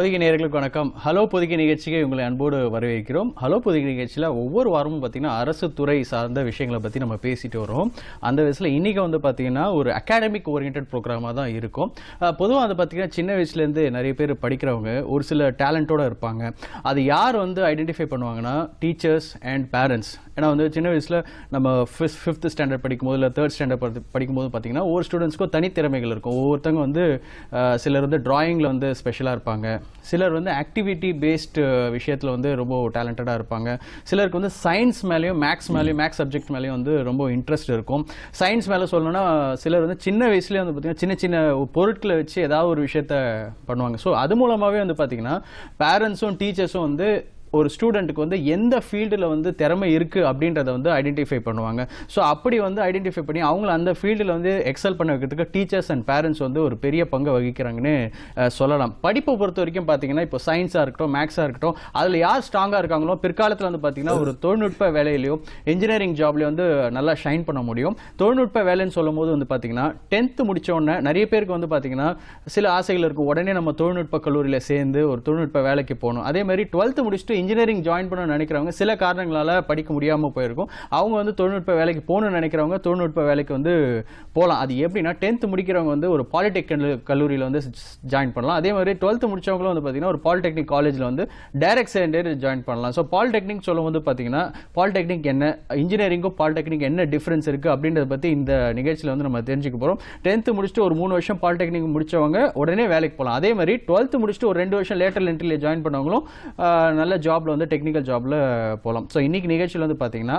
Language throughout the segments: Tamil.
பொதிகை நேர்களுக்கு வணக்கம் ஹலோ பொதிகை நிகழ்ச்சிக்கு உங்களை அன்போடு வரவேற்கிறோம் ஹலோ பொதிகை நிகழ்ச்சியில் ஒவ்வொரு வாரமும் பார்த்திங்கன்னா அரசு துறை சார்ந்த விஷயங்களை பற்றி நம்ம பேசிட்டு வரோம் அந்த வயசில் இன்றைக்கி வந்து பார்த்திங்கன்னா ஒரு அகாடமிக் ஓரியன்ட் ப்ரோக்ராமாக தான் இருக்கும் பொதுவாக அதை பார்த்திங்கன்னா சின்ன வயசுலேருந்து நிறைய பேர் படிக்கிறவங்க ஒரு சில டேலண்ட்டோடு இருப்பாங்க அது யார் வந்து ஐடென்டிஃபை பண்ணுவாங்கன்னா டீச்சர்ஸ் அண்ட் பேரண்ட்ஸ் ஏன்னா வந்து சின்ன வயசில் நம்ம ஃபிஃப்த் ஃபிஃப்த் ஸ்டாண்டர்ட் படிக்கும்போது இல்லை தேர்ட் ஸ்டாண்டர்ட் படி படிக்கும்போது பார்த்திங்கன்னா ஒவ்வொரு ஸ்டூடெண்ட்ஸ்க்கும் தனித்திறமைகள் இருக்கும் ஒவ்வொருத்தவங்க வந்து சிலர் வந்து ட்ராயிங்கில் வந்து ஸ்பெஷலாக இருப்பாங்க சிலர் வந்து ஆக்டிவிட்டி பேஸ்டு விஷயத்தில் வந்து ரொம்ப டேலண்டடாக இருப்பாங்க சிலருக்கு வந்து சயின்ஸ் மேலேயும் மேக்ஸ் மேலேயும் மேக்ஸ் சப்ஜெக்ட் மேலேயும் வந்து ரொம்ப இன்ட்ரெஸ்ட் இருக்கும் சயின்ஸ் மேலே சொல்லணும்னா சிலர் வந்து சின்ன வயசுலேயே வந்து பார்த்திங்கன்னா சின்ன சின்ன பொருட்களை வச்சு ஏதாவது ஒரு விஷயத்த பண்ணுவாங்க ஸோ அது மூலமாகவே வந்து பார்த்திங்கன்னா பேரண்ட்ஸும் டீச்சர்ஸும் வந்து ஒரு ஸ்டூடெண்ட்டுக்கு வந்து எந்த ஃபீல்டில் வந்து திறமை இருக்குது அப்படின்றத வந்து ஐடென்டிஃபை பண்ணுவாங்க ஸோ அப்படி வந்து ஐடென்டிஃபை பண்ணி அவங்கள அந்த ஃபீல்டில் வந்து எக்ஸல் பண்ண வைக்கிறதுக்கு டீச்சர்ஸ் அண்ட் பேரண்ட்ஸ் வந்து ஒரு பெரிய பங்கு வகிக்கிறாங்கன்னு சொல்லலாம் படிப்பை பொறுத்த வரைக்கும் பார்த்தீங்கன்னா இப்போ சயின்ஸாக இருக்கட்டும் மேக்ஸாக இருக்கட்டும் அதில் யார் ஸ்ட்ராங்காக இருக்காங்களோ பிற்காலத்தில் வந்து பார்த்தீங்கன்னா ஒரு தொழில்நுட்ப வேலையிலையோ இன்ஜினியரிங் ஜாப்லேயோ வந்து நல்லா ஷைன் பண்ண முடியும் தொழில்நுட்ப வேலைன்னு சொல்லும் போது வந்து பார்த்தீங்கன்னா டென்த்து முடித்தோடனே நிறைய பேருக்கு வந்து பார்த்தீங்கன்னா சில ஆசைகள் இருக்கும் உடனே நம்ம தொழில்நுட்ப கல்லூரியில் சேர்ந்து ஒரு தொழில்நுட்ப வேலைக்கு போகணும் அதே மாதிரி டுவெல்த்து முடிச்சுட்டு இன்ஜினியரிங் ஜாயின் பண்ண நினைக்கிறவங்க சில காரணங்களால் படிக்க முடியாமல் போயிருக்கும் அவங்க வந்து தொழில்நுட்ப வேலைக்கு போகணும்னு நினைக்கிறவங்க தொழில்நுட்ப வேலைக்கு வந்து போகலாம் அது எப்படின்னா டென்த்து முடிக்கிறவங்க வந்து ஒரு பாலிடெக்னிக் கல்லூரியில் வந்து ஜாயின் பண்ணலாம் அதே மாதிரி டுவெல்த்து முடிச்சவங்களும் வந்து பார்த்திங்கன்னா ஒரு பாலிடெக்னிக் காலேஜில் வந்து டைரக்ட் செகண்டரி ஜாயின் பண்ணலாம் ஸோ பாலிடெக்னிக் வந்து பார்த்தீங்கன்னா பாலிடெக்னிக் என்ன இன்ஜினியரிங்கும் பாலிடெக்னிக் என்ன டிஃப்ரென்ஸ் இருக்குது அப்படின்றத பற்றி இந்த நிகழ்ச்சியில் வந்து நம்ம தெரிஞ்சுக்க போகிறோம் டென்த்து முடிச்சுட்டு ஒரு மூணு வருஷம் பாலிடெக்னிக் முடித்தவங்க உடனே வேலைக்கு போகலாம் அதே மாதிரி டுவெல்த்து முடிச்சுட்டு ஒரு ரெண்டு வருஷம் லேட்டர் என்ட்ரியில் ஜாயின் பண்ணவங்களும் நல்ல ஜாப் ஜாபில் வந்து டெக்னிக்கல் ஜாப்ல போகலாம் ஸோ இன்றைக்கி நிகழ்ச்சியில் வந்து பார்த்திங்கன்னா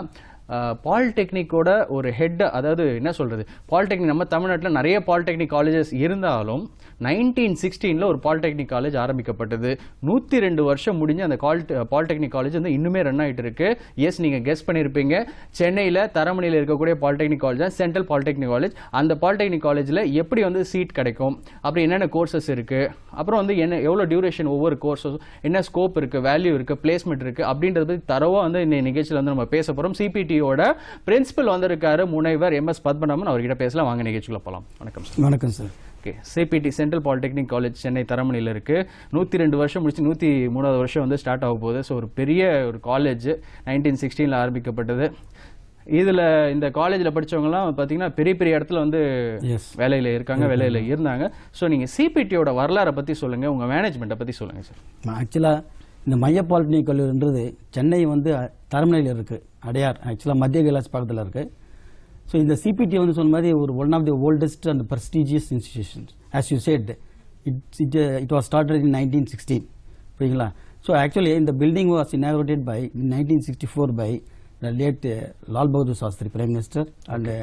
பாலிடெக்னிக்கோட ஒரு ஹெட் அதாவது என்ன சொல்கிறது பாலிடெக்னிக் நம்ம தமிழ்நாட்டில் நிறைய பாலிடெக்னிக் காலேஜஸ் இருந்தாலும் நைன்டீன் சிக்ஸ்டீனில் ஒரு பாலிடெக்னிக் காலேஜ் ஆரம்பிக்கப்பட்டது நூற்றி ரெண்டு வருஷம் முடிஞ்சு அந்த கால் பாலிடெக்னிக் காலேஜ் வந்து இன்னுமே ரன் ஆகிட்டு இருக்கு எஸ் நீங்கள் கெஸ் பண்ணியிருப்பீங்க சென்னையில் தரமணியில் இருக்கக்கூடிய பாலிடெக்னிக் காலேஜ் தான் சென்ட்ரல் பாலிடெக்னிக் காலேஜ் அந்த பாலிடெக்னிக் காலேஜில் எப்படி வந்து சீட் கிடைக்கும் அப்புறம் என்னென்ன கோர்சஸ் இருக்குது அப்புறம் வந்து என்ன எவ்வளோ டியூரேஷன் ஒவ்வொரு கோர்ஸஸும் என்ன ஸ்கோப் இருக்குது வேல்யூ இருக்குது பிளேஸ்மெண்ட் இருக்குது அப்படின்றது பற்றி தரவாக வந்து இந்த நிகழ்ச்சியில் வந்து நம்ம பேச போகிறோம் சிபிடியோட பிரின்சிபல் வந்திருக்காரு முனைவர் எம் எஸ் பத்மநாபன் அவர்கிட்ட பேசலாம் வாங்க நிகழ்ச்சிக்குள்ள போகலாம் வணக்கம் சார் வணக்கம் sir okay CPT central polytechnic college Chennai தரமணியில் இருக்குது நூற்றி ரெண்டு வருஷம் முடிச்சு நூற்றி மூணாவது வருஷம் வந்து ஸ்டார்ட் ஆக போகுது ஸோ ஒரு பெரிய ஒரு காலேஜ் நைன்டீன் சிக்ஸ்டீனில் ஆரம்பிக்கப்பட்டது இதில் இந்த காலேஜில் படித்தவங்கலாம் பார்த்தீங்கன்னா பெரிய பெரிய இடத்துல வந்து வேலையில் இருக்காங்க mm-hmm. வேலையில் இருந்தாங்க ஸோ நீங்கள் சிபிடியோட வரலாறை பற்றி சொல்லுங்கள் உங்கள் மேனேஜ்மெண்ட்டை பற்றி சொல்லுங்கள் சார் ஆக்சுவலாக இந்த மைய பாலிடெக்னிக் கல்லூரின்றது சென்னை வந்து தரமணியில் இருக்குது அடையார் ஆக்சுவலாக மத்திய கைலாஸ் பக்கத்தில் இருக்குது ஸோ இந்த சிபிடி வந்து சொன்ன மாதிரி ஒரு one of the oldest and prestigious institution as you said it's it it was started in nineteen sixteen புரியுங்களா ஸோ ஆக்சுவலி இந்த building was inaugurated by nineteen sixty four by late Lal Bahadur Shastri prime minister and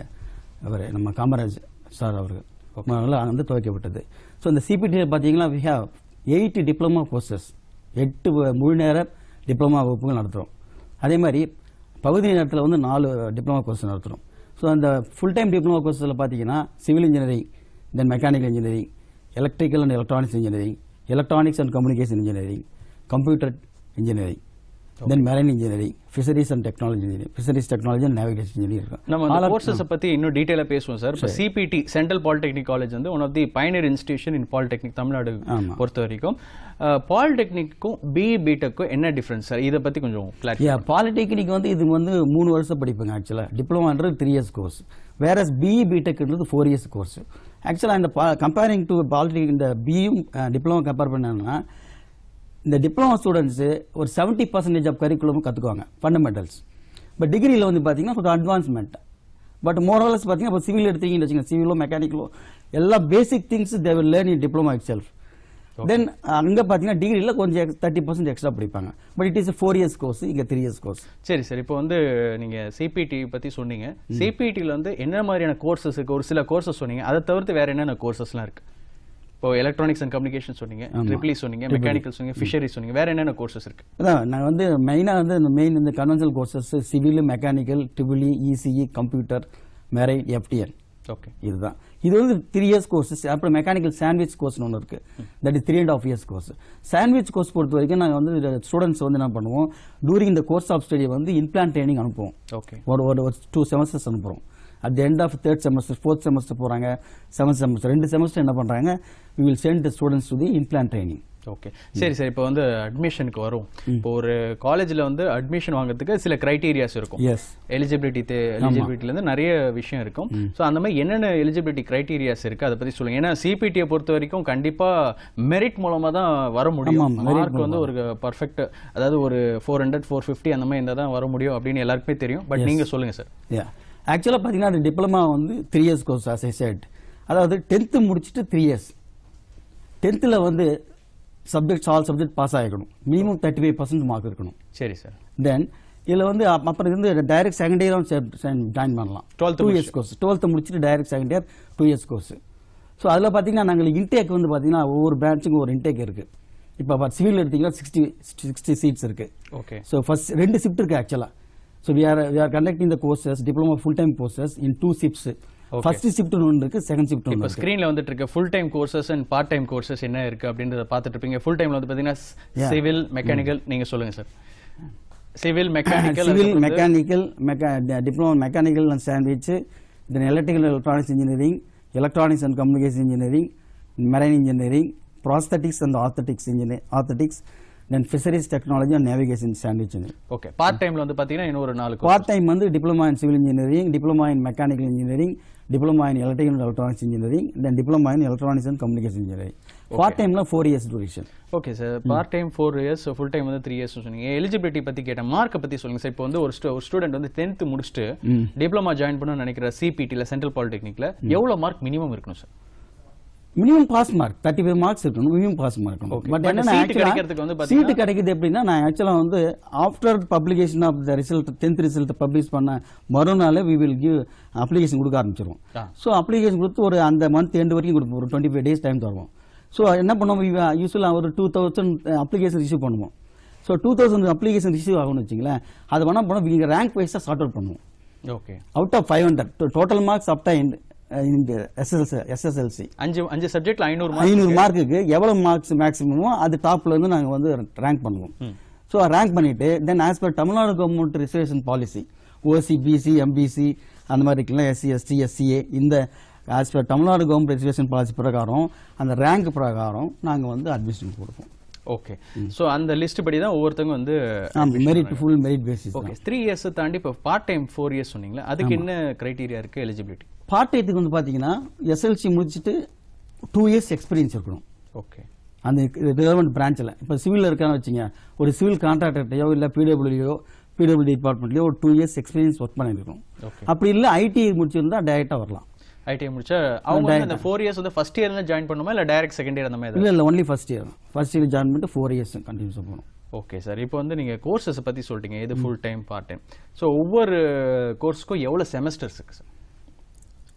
அவர் நம்ம காமராஜ் சார் அவர்கள் அதனால் வந்து துவைக்கப்பட்டது ஸோ இந்த சிபிடியில் பார்த்தீங்கன்னா we have eight diploma courses எட்டு முழு நேர டிப்ளமா வகுப்புகள் நடத்துகிறோம் அதே மாதிரி பகுதி நேரத்தில் வந்து நாலு டிப்ளமா uh, கோர்ஸ் நடத்துகிறோம் ஸோ அந்த ஃபுல் டைம் டிப்ளமோ கோர்ஸில் பார்த்தீங்கன்னா civil engineering then mechanical engineering electrical and electronics engineering electronics and communication engineering computer engineering then marine engineering fisheries and technology engineering fisheries technology and navigation engineering இருக்கும் நம்ம கோர்சஸை பற்றி இன்னும் டீட்டெயிலாக பேசுவோம் சார் இப்போ சிபிடி சென்ட்ரல் பாலிடெக்னிக் காலேஜ் வந்து one of the finer institution in polytechnic Tamil Nadu பொறுத்த வரைக்கும் பாலிடெக்னிக்கும் பி பிடெக்கும் என்ன டிஃப்ரென்ஸ் சார் இதை பற்றி கொஞ்சம் கிளாரிட்டி பாலிடெக்னிக் வந்து இது வந்து மூணு வருஷம் படிப்புங்க ஆக்சுவலாக டிப்ளமான்றது த்ரீ இயர்ஸ் கோர்ஸ் வேற பி பிடெக்ன்றது ஃபோர் இயர்ஸ் கோர்ஸ் ஆக்சுவலாக இந்த கம்பேரிங் டு பாலிடெக்னிக் இந்த பியும் டிப்ளமோ கம்பேர் பண்ணாங்கன்னா இந்த டிப்ளமா ஸ்டூடெண்ட்ஸு ஒரு செவன்டி பர்சன்டேஜ் ஆஃப் கரிக்குலமும் கற்றுக்குவாங்க ஃபண்டமெண்டல்ஸ் இப்போ டிகிரியில் வந்து பார்த்தீங்கன்னா கொஞ்சம் அட்வான்ஸ்மெண்ட் பட் மோரலஸ் பார்த்தீங்கன்னா இப்போ சிவில் எடுத்தீங்கன்னு வச்சுக்கோங்க சிவிலோ மெக்கானிக்கலோ எல்லா basic things they will learn in diploma itself then அங்கே பார்த்தீங்கன்னா டிகிரியில் கொஞ்சம் தேர்ட்டி பர்சன்ட் எக்ஸ்ட்ரா படிப்பாங்க but it is four years course இங்கே த்ரீ இயர்ஸ் கோர்ஸ் சரி சார் இப்போ வந்து நீங்கள் சிபிடி பற்றி சொன்னீங்க சிபிடியில் வந்து என்ன மாதிரியான கோர்சஸ் இருக்குது ஒரு சில கோர்சஸ் சொன்னீங்க அதை தவிர்த்து வேறு என்னென்ன கோர்சஸ்லாம் இருக்குது இப்போ எலக்ட்ரானிக்ஸ் அண்ட் கம்யூனிகேஷன் சொன்னீங்க ட்ரிபிளி e சொன்னீங்க மெக்கானிக்கல் e. சொன்னீங்க ஃபிஷரி சொன்னீங்க வேற என்னென்ன கோர்சஸ் இருக்கு அதான் நாங்கள் வந்து மெயினாக வந்து இந்த மெயின் இந்த conventional courses civil mechanical triple ECE computer marine FTL okay இதுதான் இது வந்து த்ரீ இயர்ஸ் கோர்சஸ் அப்புறம் மெக்கானிக்கல் சாண்ட்விச் கோர்ஸ்னு ஒன்று இருக்குது that is three and half years course sandwich course பொறுத்த வரைக்கும் நாங்கள் வந்து ஸ்டூடெண்ட்ஸ் வந்து என்ன பண்ணுவோம் டூரிங் இந்த கோர்ஸ் ஆஃப் ஸ்டடியை வந்து இன்பிளான் ட்ரைனிங் அனுப்புவோம் ஓகே ஒரு ஒரு டூ செமஸ்டர்ஸ் அனுப்புகிறோம் at the end of third semester fourth semester போகிறாங்க செவன்த் செமஸ்டர் ரெண்டு செமஸ்டர் என்ன பண்ணுறாங்க we will send the students to the inplant training okay சரி சார் இப்போ வந்து அட்மிஷனுக்கு வரும் இப்போ ஒரு காலேஜில் வந்து அட்மிஷன் வாங்குறதுக்கு சில கிரைட்டீரியாஸ் இருக்கும் எஸ் எலிஜிபிலிட்டி எலிஜிபிலிட்டிலேருந்து நிறைய விஷயம் இருக்கும் ஸோ அந்த மாதிரி என்னென்ன எலிஜிபிலிட்டி க்ரைட்டீரியாஸ் இருக்குது அதை பற்றி சொல்லுங்கள் ஏன்னா சிபிடியை பொறுத்த வரைக்கும் கண்டிப்பாக மெரிட் மூலமாக தான் வர முடியும் மார்க் வந்து ஒரு பர்ஃபெக்ட் அதாவது ஒரு ஃபோர் ஹண்ட்ரட் ஃபோர் ஃபிஃப்டி அந்த மாதிரி இருந்தால் தான் வர முடியும் அப்படின்னு எல்லாருக்குமே தெரியும் பட் நீங்கள் சொல்லுங்கள் சார் ஆக்சுவலாக பார்த்தீங்கன்னா அது டிப்ளமா வந்து த்ரீ இயர்ஸ் கோர்ஸ் அஸ் அதாவது டென்த்து முடிச்சுட்டு த்ரீ இயர்ஸ் டென்த்தில் வந்து சப்ஜெக்ட் ஆல் சப்ஜெக்ட் பாஸ் ஆகிக்கணும் minimum thirty five percent mark இருக்கணும் சரி சார் தென் இதில் வந்து அப்புறம் இருந்து டைரக்ட் செகண்ட் இயரும் ஜாயின் பண்ணலாம் twelfth two years course twelfth முடிச்சுட்டு direct second year two years course so அதில் பார்த்தீங்கன்னா நாங்கள் இன்டேக் வந்து பார்த்தீங்கன்னா ஒவ்வொரு பிரான்ச்சுக்கும் ஒரு இன்டேக் இருக்குது இப்போ சிவில் எடுத்தீங்கன்னா சிக்ஸ்டி சிக்ஸ்டி சீட்ஸ் இருக்குது ஓகே ஸோ ஃபஸ்ட் ரெண்டு ஷிஃப்ட் இருக்குது ஆக்சுவலாக so we are we are conducting the courses diploma full time courses in two shifts first shift ஒன்று இருக்கு செகண்ட் ஷிஃப்ட் இப்போ ஸ்க்ரீனில் வந்துட்டு இருக்க full time courses and part time courses என்ன இருக்கு அப்படின்றத பார்த்துட்டு இருப்பீங்க ஃபுல் டைம்ல வந்து பார்த்தீங்கன்னா சிவில் மெக்கானிக்கல் mm. நீங்க சொல்லுங்க sir civil mechanical civil mechanical mecha diploma mechanical and sandwich then electrical electronics engineering electronics and communication engineering marine engineering prosthetics and orthotics engineer orthotics then fisheries technology and navigation sandwich okay part டைமில் வந்து பார்த்தீங்கன்னா இன்னொரு நாலு பார்ட் டைம் வந்து diploma in civil engineering diploma in mechanical engineering diploma in electrical and electronics engineering then diploma in electronics and communication engineering part டைம்ல four years duration okay sir part time four years full time வந்து த்ரீ இயர்ஸ் சொன்னீங்க எலிஜிபிலிட்டி பற்றி கேட்டேன் மார்க்கை பற்றி சொல்லுங்கள் சார் இப்போ வந்து ஒரு ஒரு ஸ்டூடெண்ட் வந்து டென்த்து முடிச்சுட்டு டிப்ளமா ஜாயின் பண்ணணும்னு நினைக்கிற சிபிடியில் சென்ட்ரல் பாலிடெக்னிக்கில் எவ்வளோ மார்க் மினிமம் இருக்கணும் sir minimum pass mark thirty five marks இருக்கணும் மினிமம் பாஸ் மார்க் பட் என்ன சீட்டு கிடைக்கிது எப்படின்னா நான் ஆக்சுவலாக வந்து after publication of the result tenth result publish பண்ண மறுநாள் வி வில் கிவ் அப்ளிகேஷன் கொடுக்க ஆரம்பிச்சிருவோம் ஸோ அப்ளிகேஷன் கொடுத்து ஒரு அந்த மந்த் எண்டு வரைக்கும் கொடுப்போம் ஒரு டுவெண்ட்டி ஃபைவ் டேஸ் டைம் தருவோம் ஸோ என்ன பண்ணுவோம் யூஸ்வலாக ஒரு டூ தௌசண்ட் அப்ளிகேஷன் ரிசீவ் பண்ணுவோம் so two thousand application receive ஆகும்னு வச்சிங்களேன் அது வேணால் போனால் இங்கே ரேங்க் வைஸாக சார்ட் அவுட் பண்ணுவோம் okay out of five hundred total marks and இந்த எஸ்எஸ்எல்சி எஸ்எஸ்எல்சி அஞ்சு அஞ்சு சப்ஜெக்டில் ஐநூறு ஐநூறு மார்க்குக்கு எவ்வளோ மார்க்ஸ் மேக்ஸிமமோ அது டாப்லேருந்து நாங்கள் வந்து ரேங்க் பண்ணுவோம் ஸோ ரேங்க் பண்ணிட்டு then as per Tamil Nadu government reservation policy OC BC MBC அந்த மாதிரி இருக்குல்ல எஸ்சி எஸ்டி எஸ்சிஏ இந்த as per Tamil Nadu government reservation policy பிரகாரம் அந்த ரேங்க் பிரகாரம் நாங்கள் வந்து அட்மிஷன் கொடுப்போம் ஓகே ஸோ அந்த லிஸ்ட் படி தான் ஒவ்வொருத்தவங்க வந்து merit full merit basis okay three years தாண்டி இப்போ பார்ட் டைம் ஃபோர் இயர்ஸ் சொன்னீங்களா அதுக்கு என்ன கிரைட்டீரியா இருக்குது எலிஜிபிலிட்டி பார்ட் டைத்துக்கு வந்து பார்த்தீங்கன்னா எஸ்எல்சி முடிச்சுட்டு டூ இயர்ஸ் எக்ஸ்பீரியன்ஸ் இருக்கணும் ஓகே அந்த கவர்மெண்ட் பிரான்ச்சில் இப்போ சிவில் இருக்கான்னு வச்சுங்க ஒரு சிவில் கான்ட்ராக்டர்ட்டையோ இல்லை பிடபிள்யூயோ பிடபிள்யூ டிபார்ட்மெண்ட்லேயோ ஒரு டூ இயர்ஸ் எக்ஸ்பீரியன்ஸ் ஒர்க் பண்ணியிருக்கணும் அப்படி இல்லை ஐடி முடிச்சிருந்தா டேரெக்டாக வரலாம் ஐடிஐ முடிச்சா அவங்க அந்த ஃபோர் இயர்ஸ் வந்து ஃபர்ஸ்ட் இயர்ல ஜாயின் பண்ணுமா இல்லை டைரக்ட் செகண்ட் இயர் அந்த மாதிரி இல்லை இல்லை only first year first year join பண்ணிட்டு ஃபோர் இயர்ஸ் கண்டினியூஸாக போகணும் ஓகே சார் இப்போ வந்து நீங்க கோர்சஸை பத்தி சொல்லிட்டீங்க எது full time part time so ஒவ்வொரு கோர்ஸ்க்கும் எவ்வளோ செமஸ்டர்ஸ் இருக்குது சார்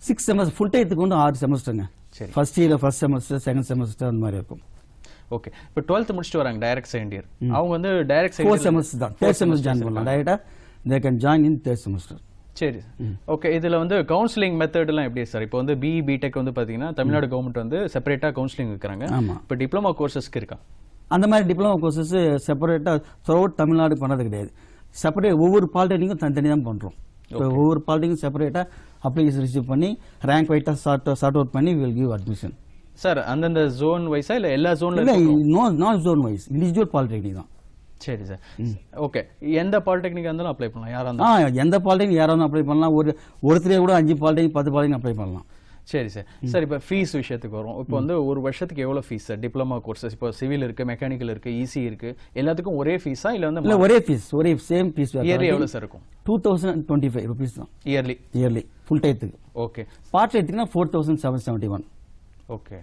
சிக்ஸ் செமஸ்டர் ஃபுல் டைத்துக்கு வந்து ஆறு செமஸ்டருங்க சரி first year first semester second semester அந்த மாதிரி இருக்கும் ஓகே இப்போ டுவெல்த் முடிச்சுட்டு வராங்க டைரக்ட் செகண்ட் இயர் அவங்க வந்து டைரக்ட் செகண்ட் செமஸ்டர் தான் ஃபோர்த் செமஸ்டர் ஜாயின் பண்ணலாம் டைரெக்டாக they can join in third semester சரி ஓகே இதில் வந்து கவுன்சிலிங் மெத்தட்லாம் எப்படி சார் இப்போ வந்து பிஇ பிடெக் வந்து பார்த்தீங்கன்னா தமிழ்நாடு கவர்மெண்ட் வந்து செப்பரேட்டாக கவுன்சிலிங் இருக்கிறாங்க ஆமாம் இப்போ டிப்ளமோ கோர்சஸ்க்கு இருக்கா அந்த மாதிரி டிப்ளமோ கோர்சஸ் செப்பரேட்டாக அவுட் தமிழ்நாடு பண்ணது கிடையாது செப்பரேட் ஒவ்வொரு பாலிடெக்னிக்கும் தனித்தனி தான் பண்ணுறோம் ஒவ்வொரு பாலிடெக்னிக்கும் செப்பரேட்டாக அப்ளிகேஷன் ரிசீவ் பண்ணி ரேங்க் வைட்டாக சார்ட் சார்ட் அவுட் பண்ணி வில் கிவ் அட்மிஷன் சார் அந்தந்த ஜோன் வைஸா இல்லை எல்லா ஜோன்ல இல்லை no not zone wise individual polytechnic தான் சரி சார் ஓகே எந்த பாலிடெக்னிக்காக இருந்தாலும் அப்ளை பண்ணலாம் யாராக இருந்தாலும் எந்த பாலிடெக்னிக் யாராக இருந்தாலும் அப்ளை பண்ணலாம் ஒரு ஒருத்தரையே கூட அஞ்சு பாலிடெக்னிக் பத்து பாலிடெக்னிக் அப்ளை பண்ணலாம் சரி சார் சார் இப்போ ஃபீஸ் விஷயத்துக்கு வரும் இப்போ வந்து ஒரு வருஷத்துக்கு எவ்வளோ ஃபீஸ் சார் டிப்ளமா கோர்சஸ் இப்போ சிவில் இருக்குது மெக்கானிக்கல் இருக்குது ஈஸி e இருக்குது எல்லாத்துக்கும் ஒரே ஃபீஸா இல்லை வந்து ஒரே ஃபீஸ் ஒரே சேம் ஃபீஸ் இயர்லி எவ்வளோ சார் இருக்கும் two thousand twenty five rupees தான் இயர்லி இயர்லி ஃபுல் டைத்துக்கு ஓகே பார்ட் டயத்துக்குன்னா four thousand seven seventy one okay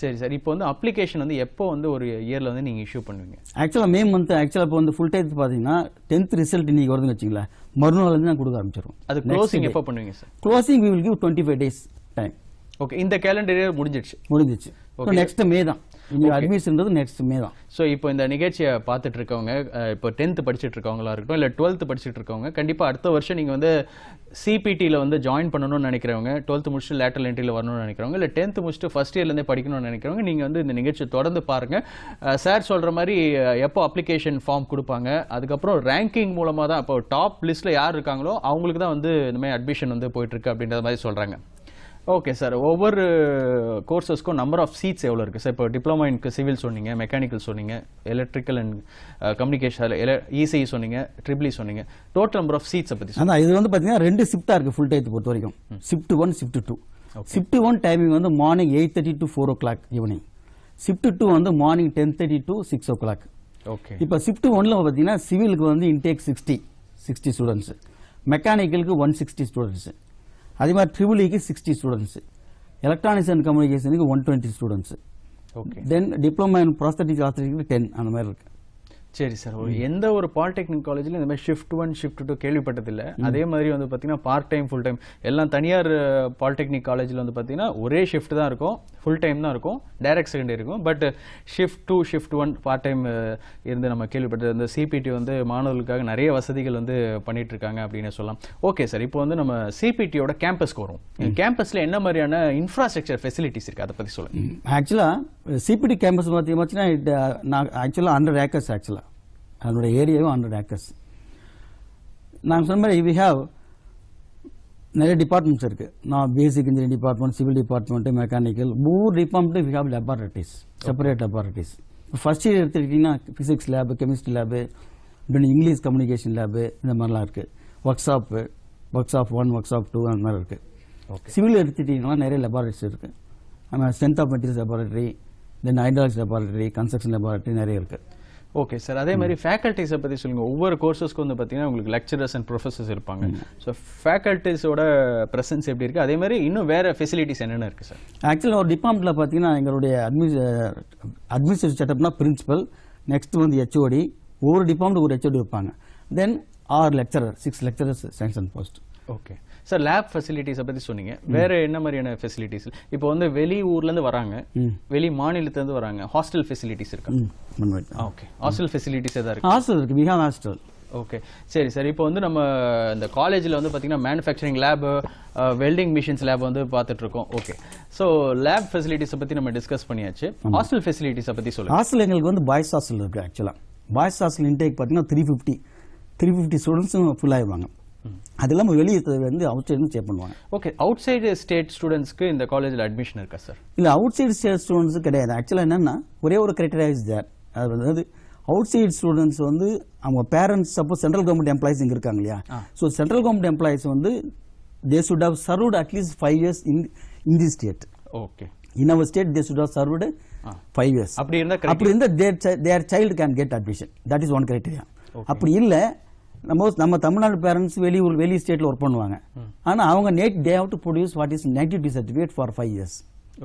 சரி சார் இப்போ வந்து அப்ளிகேஷன் வந்து எப்போ வந்து ஒரு இயரில் வந்து நீங்கள் இஷ்யூ பண்ணுவீங்க ஆக்சுவலாக மே மந்த் ஆக்சுவலாக இப்போ வந்து ஃபுல் டைம் பார்த்தீங்கன்னா டென்த் ரிசல்ட் இன்னைக்கு வருதுன்னு வச்சிங்களேன் மறுநாள் நான் கொடுக்க ஆரம்பிச்சிடும் அது க்ளோசிங் எப்போ பண்ணுவீங்க sir closing we will give twenty five days time okay இந்த கேலண்டர் இயர் முடிஞ்சிடுச்சு முடிஞ்சிச்சு நெக்ஸ்ட் மே தான் அட்மிஷன்றது நெக்ஸ்ட் மே தான் ஸோ இப்போ இந்த நிகழ்ச்சியை பார்த்துட்டு இருக்கவங்க இப்போ டென்த்து படிச்சுட்டு இருக்கவங்களா இருக்கட்டும் இல்லை டுவெல்த்து படிச்சுட்டு இருக்கவங்க கண்டிப்பாக அடுத்த வருஷம் நீங்கள் வந்து சிபிடியில் வந்து ஜாயின் பண்ணணும்னு நினைக்கிறவங்க டுவெல்த்து முடிச்சுட்டு லேட்டர் என்ட்ரியில் வரணும்னு நினைக்கிறவங்க இல்லை டென்த்து முடிச்சுட்டு ஃபஸ்ட் இயர்லேருந்தே படிக்கணும்னு நினைக்கிறவங்க நீங்கள் வந்து இந்த நிகழ்ச்சியை தொடர்ந்து பாருங்கள் சார் சொல்கிற மாதிரி எப்போ அப்ளிகேஷன் ஃபார்ம் கொடுப்பாங்க அதுக்கப்புறம் ரேங்கிங் மூலமாக தான் இப்போ டாப் லிஸ்ட்டில் யார் இருக்காங்களோ அவங்களுக்கு தான் வந்து இந்த மாதிரி அட்மிஷன் வந்து போயிட்டுருக்கு அப்படின்ற மாதிரி சொல்கிறாங்க ஓகே சார் ஒவ்வொரு கோர்சஸ்க்கும் நம்பர் ஆஃப் சீட்ஸ் எவ்வளோ இருக்குது சார் இப்போ டிப்ளமா இன்க்கு சிவில் சொன்னீங்க மெக்கானிக்கல் சொன்னீங்க எலக்ட்ரிக்கல் அண்ட் கம்யூனிகேஷன் இசிஇ சொன்னீங்க ட்ரிபிளி e சொன்னீங்க டோட்டல் நம்பர் ஆஃப் சீட்ஸை பற்றி இது வந்து பார்த்தீங்கன்னா ரெண்டு ஷிஃப்ட்டாக இருக்குது ஃபுல் டைத்து பொறுத்த வரைக்கும் shift one shift two shift one timing வந்து morning eight thirty to four o'clock evening shift two வந்து morning ten thirty to six o'clock okay இப்போ ஷிஃப்ட் ஒன்ல பார்த்தீங்கன்னா சிவிலுக்கு வந்து இன்டேக் சிக்ஸ்டி சிக்ஸ்டி ஸ்டூடெண்ட்ஸ் மெக்கானிக்கலுக்கு ஒன் சிக்ஸ்டி ஸ்டூடெண்ட்ஸ் అది మరి ట్రిబుల్ ఈకి సిక్స్టీ స్టూడెంట్స్ ఎలక్ట్రానిక్స్ అండ్ కమ్యూనికేషన్కి one twenty students then diploma and prosthetic ఆర్థటిక్కి టెన్ అన్న மாதிரி சரி சார் ஒரு எந்த ஒரு பாலிடெக்னிக் காலேஜில் இந்த மாதிரி ஷிஃப்ட் ஒன் ஷிஃப்ட் டூ கேள்விப்பட்டதில்லை அதே மாதிரி வந்து பார்த்தீங்கன்னா பார்ட் டைம் ஃபுல் டைம் எல்லாம் தனியார் பாலிடெக்னிக் காலேஜில் வந்து பார்த்தீங்கன்னா ஒரே ஷிஃப்ட் தான் இருக்கும் ஃபுல் டைம் தான் இருக்கும் டைரக்ட் செகண்டரி இருக்கும் but shift two shift one part time இருந்து நம்ம கேள்விப்பட்டது இந்த சிபிடி வந்து மாணவர்களுக்காக நிறைய வசதிகள் வந்து பண்ணிகிட்ருக்காங்க அப்படின்னு சொல்லலாம் ஓகே சார் இப்போ வந்து நம்ம சிபிடியோட கேம்பஸ்க்கு வரும் கேம்பஸில் என்ன மாதிரியான இன்ஃப்ராஸ்ட்ரக்சர் ஃபெசிலிட்டிஸ் இருக்குது அதை பற்றி சொல்லுங்கள் ஆக்சுவலாக சிபிடி கேம்பஸ் பார்த்தீங்கன்னா இட் நான் ஆக்சுவலாக ஹண்ட்ரட் ஏக்கர்ஸ் ஆக்சுவலாக அதனுடைய ஏரியாவும் ஹண்ட்ரட் ஏக்கர்ஸ் நாங்கள் சொன்ன மாதிரி வி ஹாவ் நிறைய டிபார்ட்மெண்ட்ஸ் இருக்குது நான் basic engineering department civil department mechanical ஒவ்வொரு டிபார்ட்மெண்ட்டும் we have laboratories separate laboratories இப்போ ஃபஸ்ட் இயர் எடுத்துக்கிட்டிங்கன்னா ஃபிசிக்ஸ் லேபு கெமிஸ்ட்ரி லேபு இப்படி இங்கிலீஷ் கம்யூனிகேஷன் லேபு இந்த மாதிரிலாம் இருக்குது workshop workshop one workshop two அந்த மாதிரி இருக்குது சிவில் எடுத்துட்டிங்கன்னா நிறைய லெபார்டரிஸ் இருக்குது நம்ம strength of materials laboratory then hydraulics laboratory construction laboratory நிறைய இருக்குது ஓகே சார் அதே மாதிரி ஃபேக்கல்ட்டிஸை பற்றி சொல்லுங்கள் ஒவ்வொரு கோர்சஸ்க்கு வந்து பார்த்தீங்கன்னா உங்களுக்கு லெக்சரர்ஸ் அண்ட் ப்ரொஃபஸர்ஸ் இருப்பாங்க ஸோ ஃபேக்கல்ட்டிஸோட ப்ரெசன்ஸ் எப்படி இருக்குது அதே மாதிரி இன்னும் வேறு ஃபெசிலிட்டிஸ் என்னென்ன இருக்குது சார் ஆக்சுவலாக ஒரு டிபார்ட்மெண்ட்டில் பார்த்தீங்கன்னா எங்களுடைய அட்மிஸ் அட்மினிஸ்ட்ரேட்டிவ் செட்டப்னா பிரின்ஸிபல் நெக்ஸ்ட் வந்து ஹெச்ஓடி ஒவ்வொரு டிபார்ட்மெண்ட் ஒரு ஹெச்ஓடி வைப்பாங்க தென் ஆறு lecturer six lecturers sanction post okay sir lab ஃபெசிலிட்டிஸை பற்றி சொன்னீங்க வேறு என்ன மாதிரியான ஃபெசிலிட்டிஸ் இப்போ வந்து வெளி ஊர்லேருந்து வராங்க வெளி மாநிலத்துலேருந்து வராங்க ஹாஸ்டல் ஃபெசிலிட்டிஸ் இருக்கா ஓகே ஹாஸ்டல் ஃபெசிலிட்டிஸ் எதாவது இருக்கு ஹாஸ்டல் இருக்குது பிஹார் ஹாஸ்டல் ஓகே சரி சார் இப்போ வந்து நம்ம இந்த காலேஜில் வந்து பார்த்தீங்கன்னா manufacturing lab welding machines lab வந்து பார்த்துட்ருக்கோம் ஓகே ஸோ லேப் ஃபெசிலிட்டிஸை பற்றி நம்ம டிஸ்கஸ் பண்ணியாச்சு ஹாஸ்டல் ஃபெசிலிட்டிஸை பற்றி சொல்லுங்கள் ஹாஸ்டல் எங்களுக்கு வந்து பாய்ஸ் ஹாஸ்டல் இருக்குது ஆக்சுவலாக பாய்ஸ் ஹாஸ்டல் இன்டேக் பார்த்தீங்கன்னா த்ரீ ஃபிஃப்டி த்ரீ ஃபிஃப்டி ஸ்டூடெண்ட்ஸும் ஃபுல் ஆயிடுவாங்க அது இல்லாமல் வெளியே வந்து அவுட் சைடு சேவ் பண்ணுவாங்க ஓகே அவுட் சைடு ஸ்டேட் ஸ்டூடெண்ட்ஸ்க்கு இந்த காலேஜில் அட்மிஷன் இருக்கா சார் இல்லை அவுட் சைடு ஸ்டேட் ஸ்டூடெண்ட்ஸ் கிடையாது ஆக்சுவலாக என்னென்னா ஒரே ஒரு கிரைட்டீரியா இஸ் தேர் அதாவது அவுட் சைடு ஸ்டூடெண்ட்ஸ் வந்து அவங்க parents suppose central government employees இங்கே இருக்காங்க இல்லையா ஸோ சென்ட்ரல் கவர்மெண்ட் எம்ப்ளாயிஸ் வந்து they should have served at least five years in in the state okay in our state they should have served five years அப்படி இருந்தால் அப்படி இருந்தால் their their child can get admission that is one criteria அப்படி இல்லை நம்ம நம்ம தமிழ்நாடு பேரண்ட்ஸ் வெளியூர் வெளி ஸ்டேட்டில் ஒர்க் பண்ணுவாங்க ஆனால் அவங்க நேட் they have to produce what is nativity certificate for five years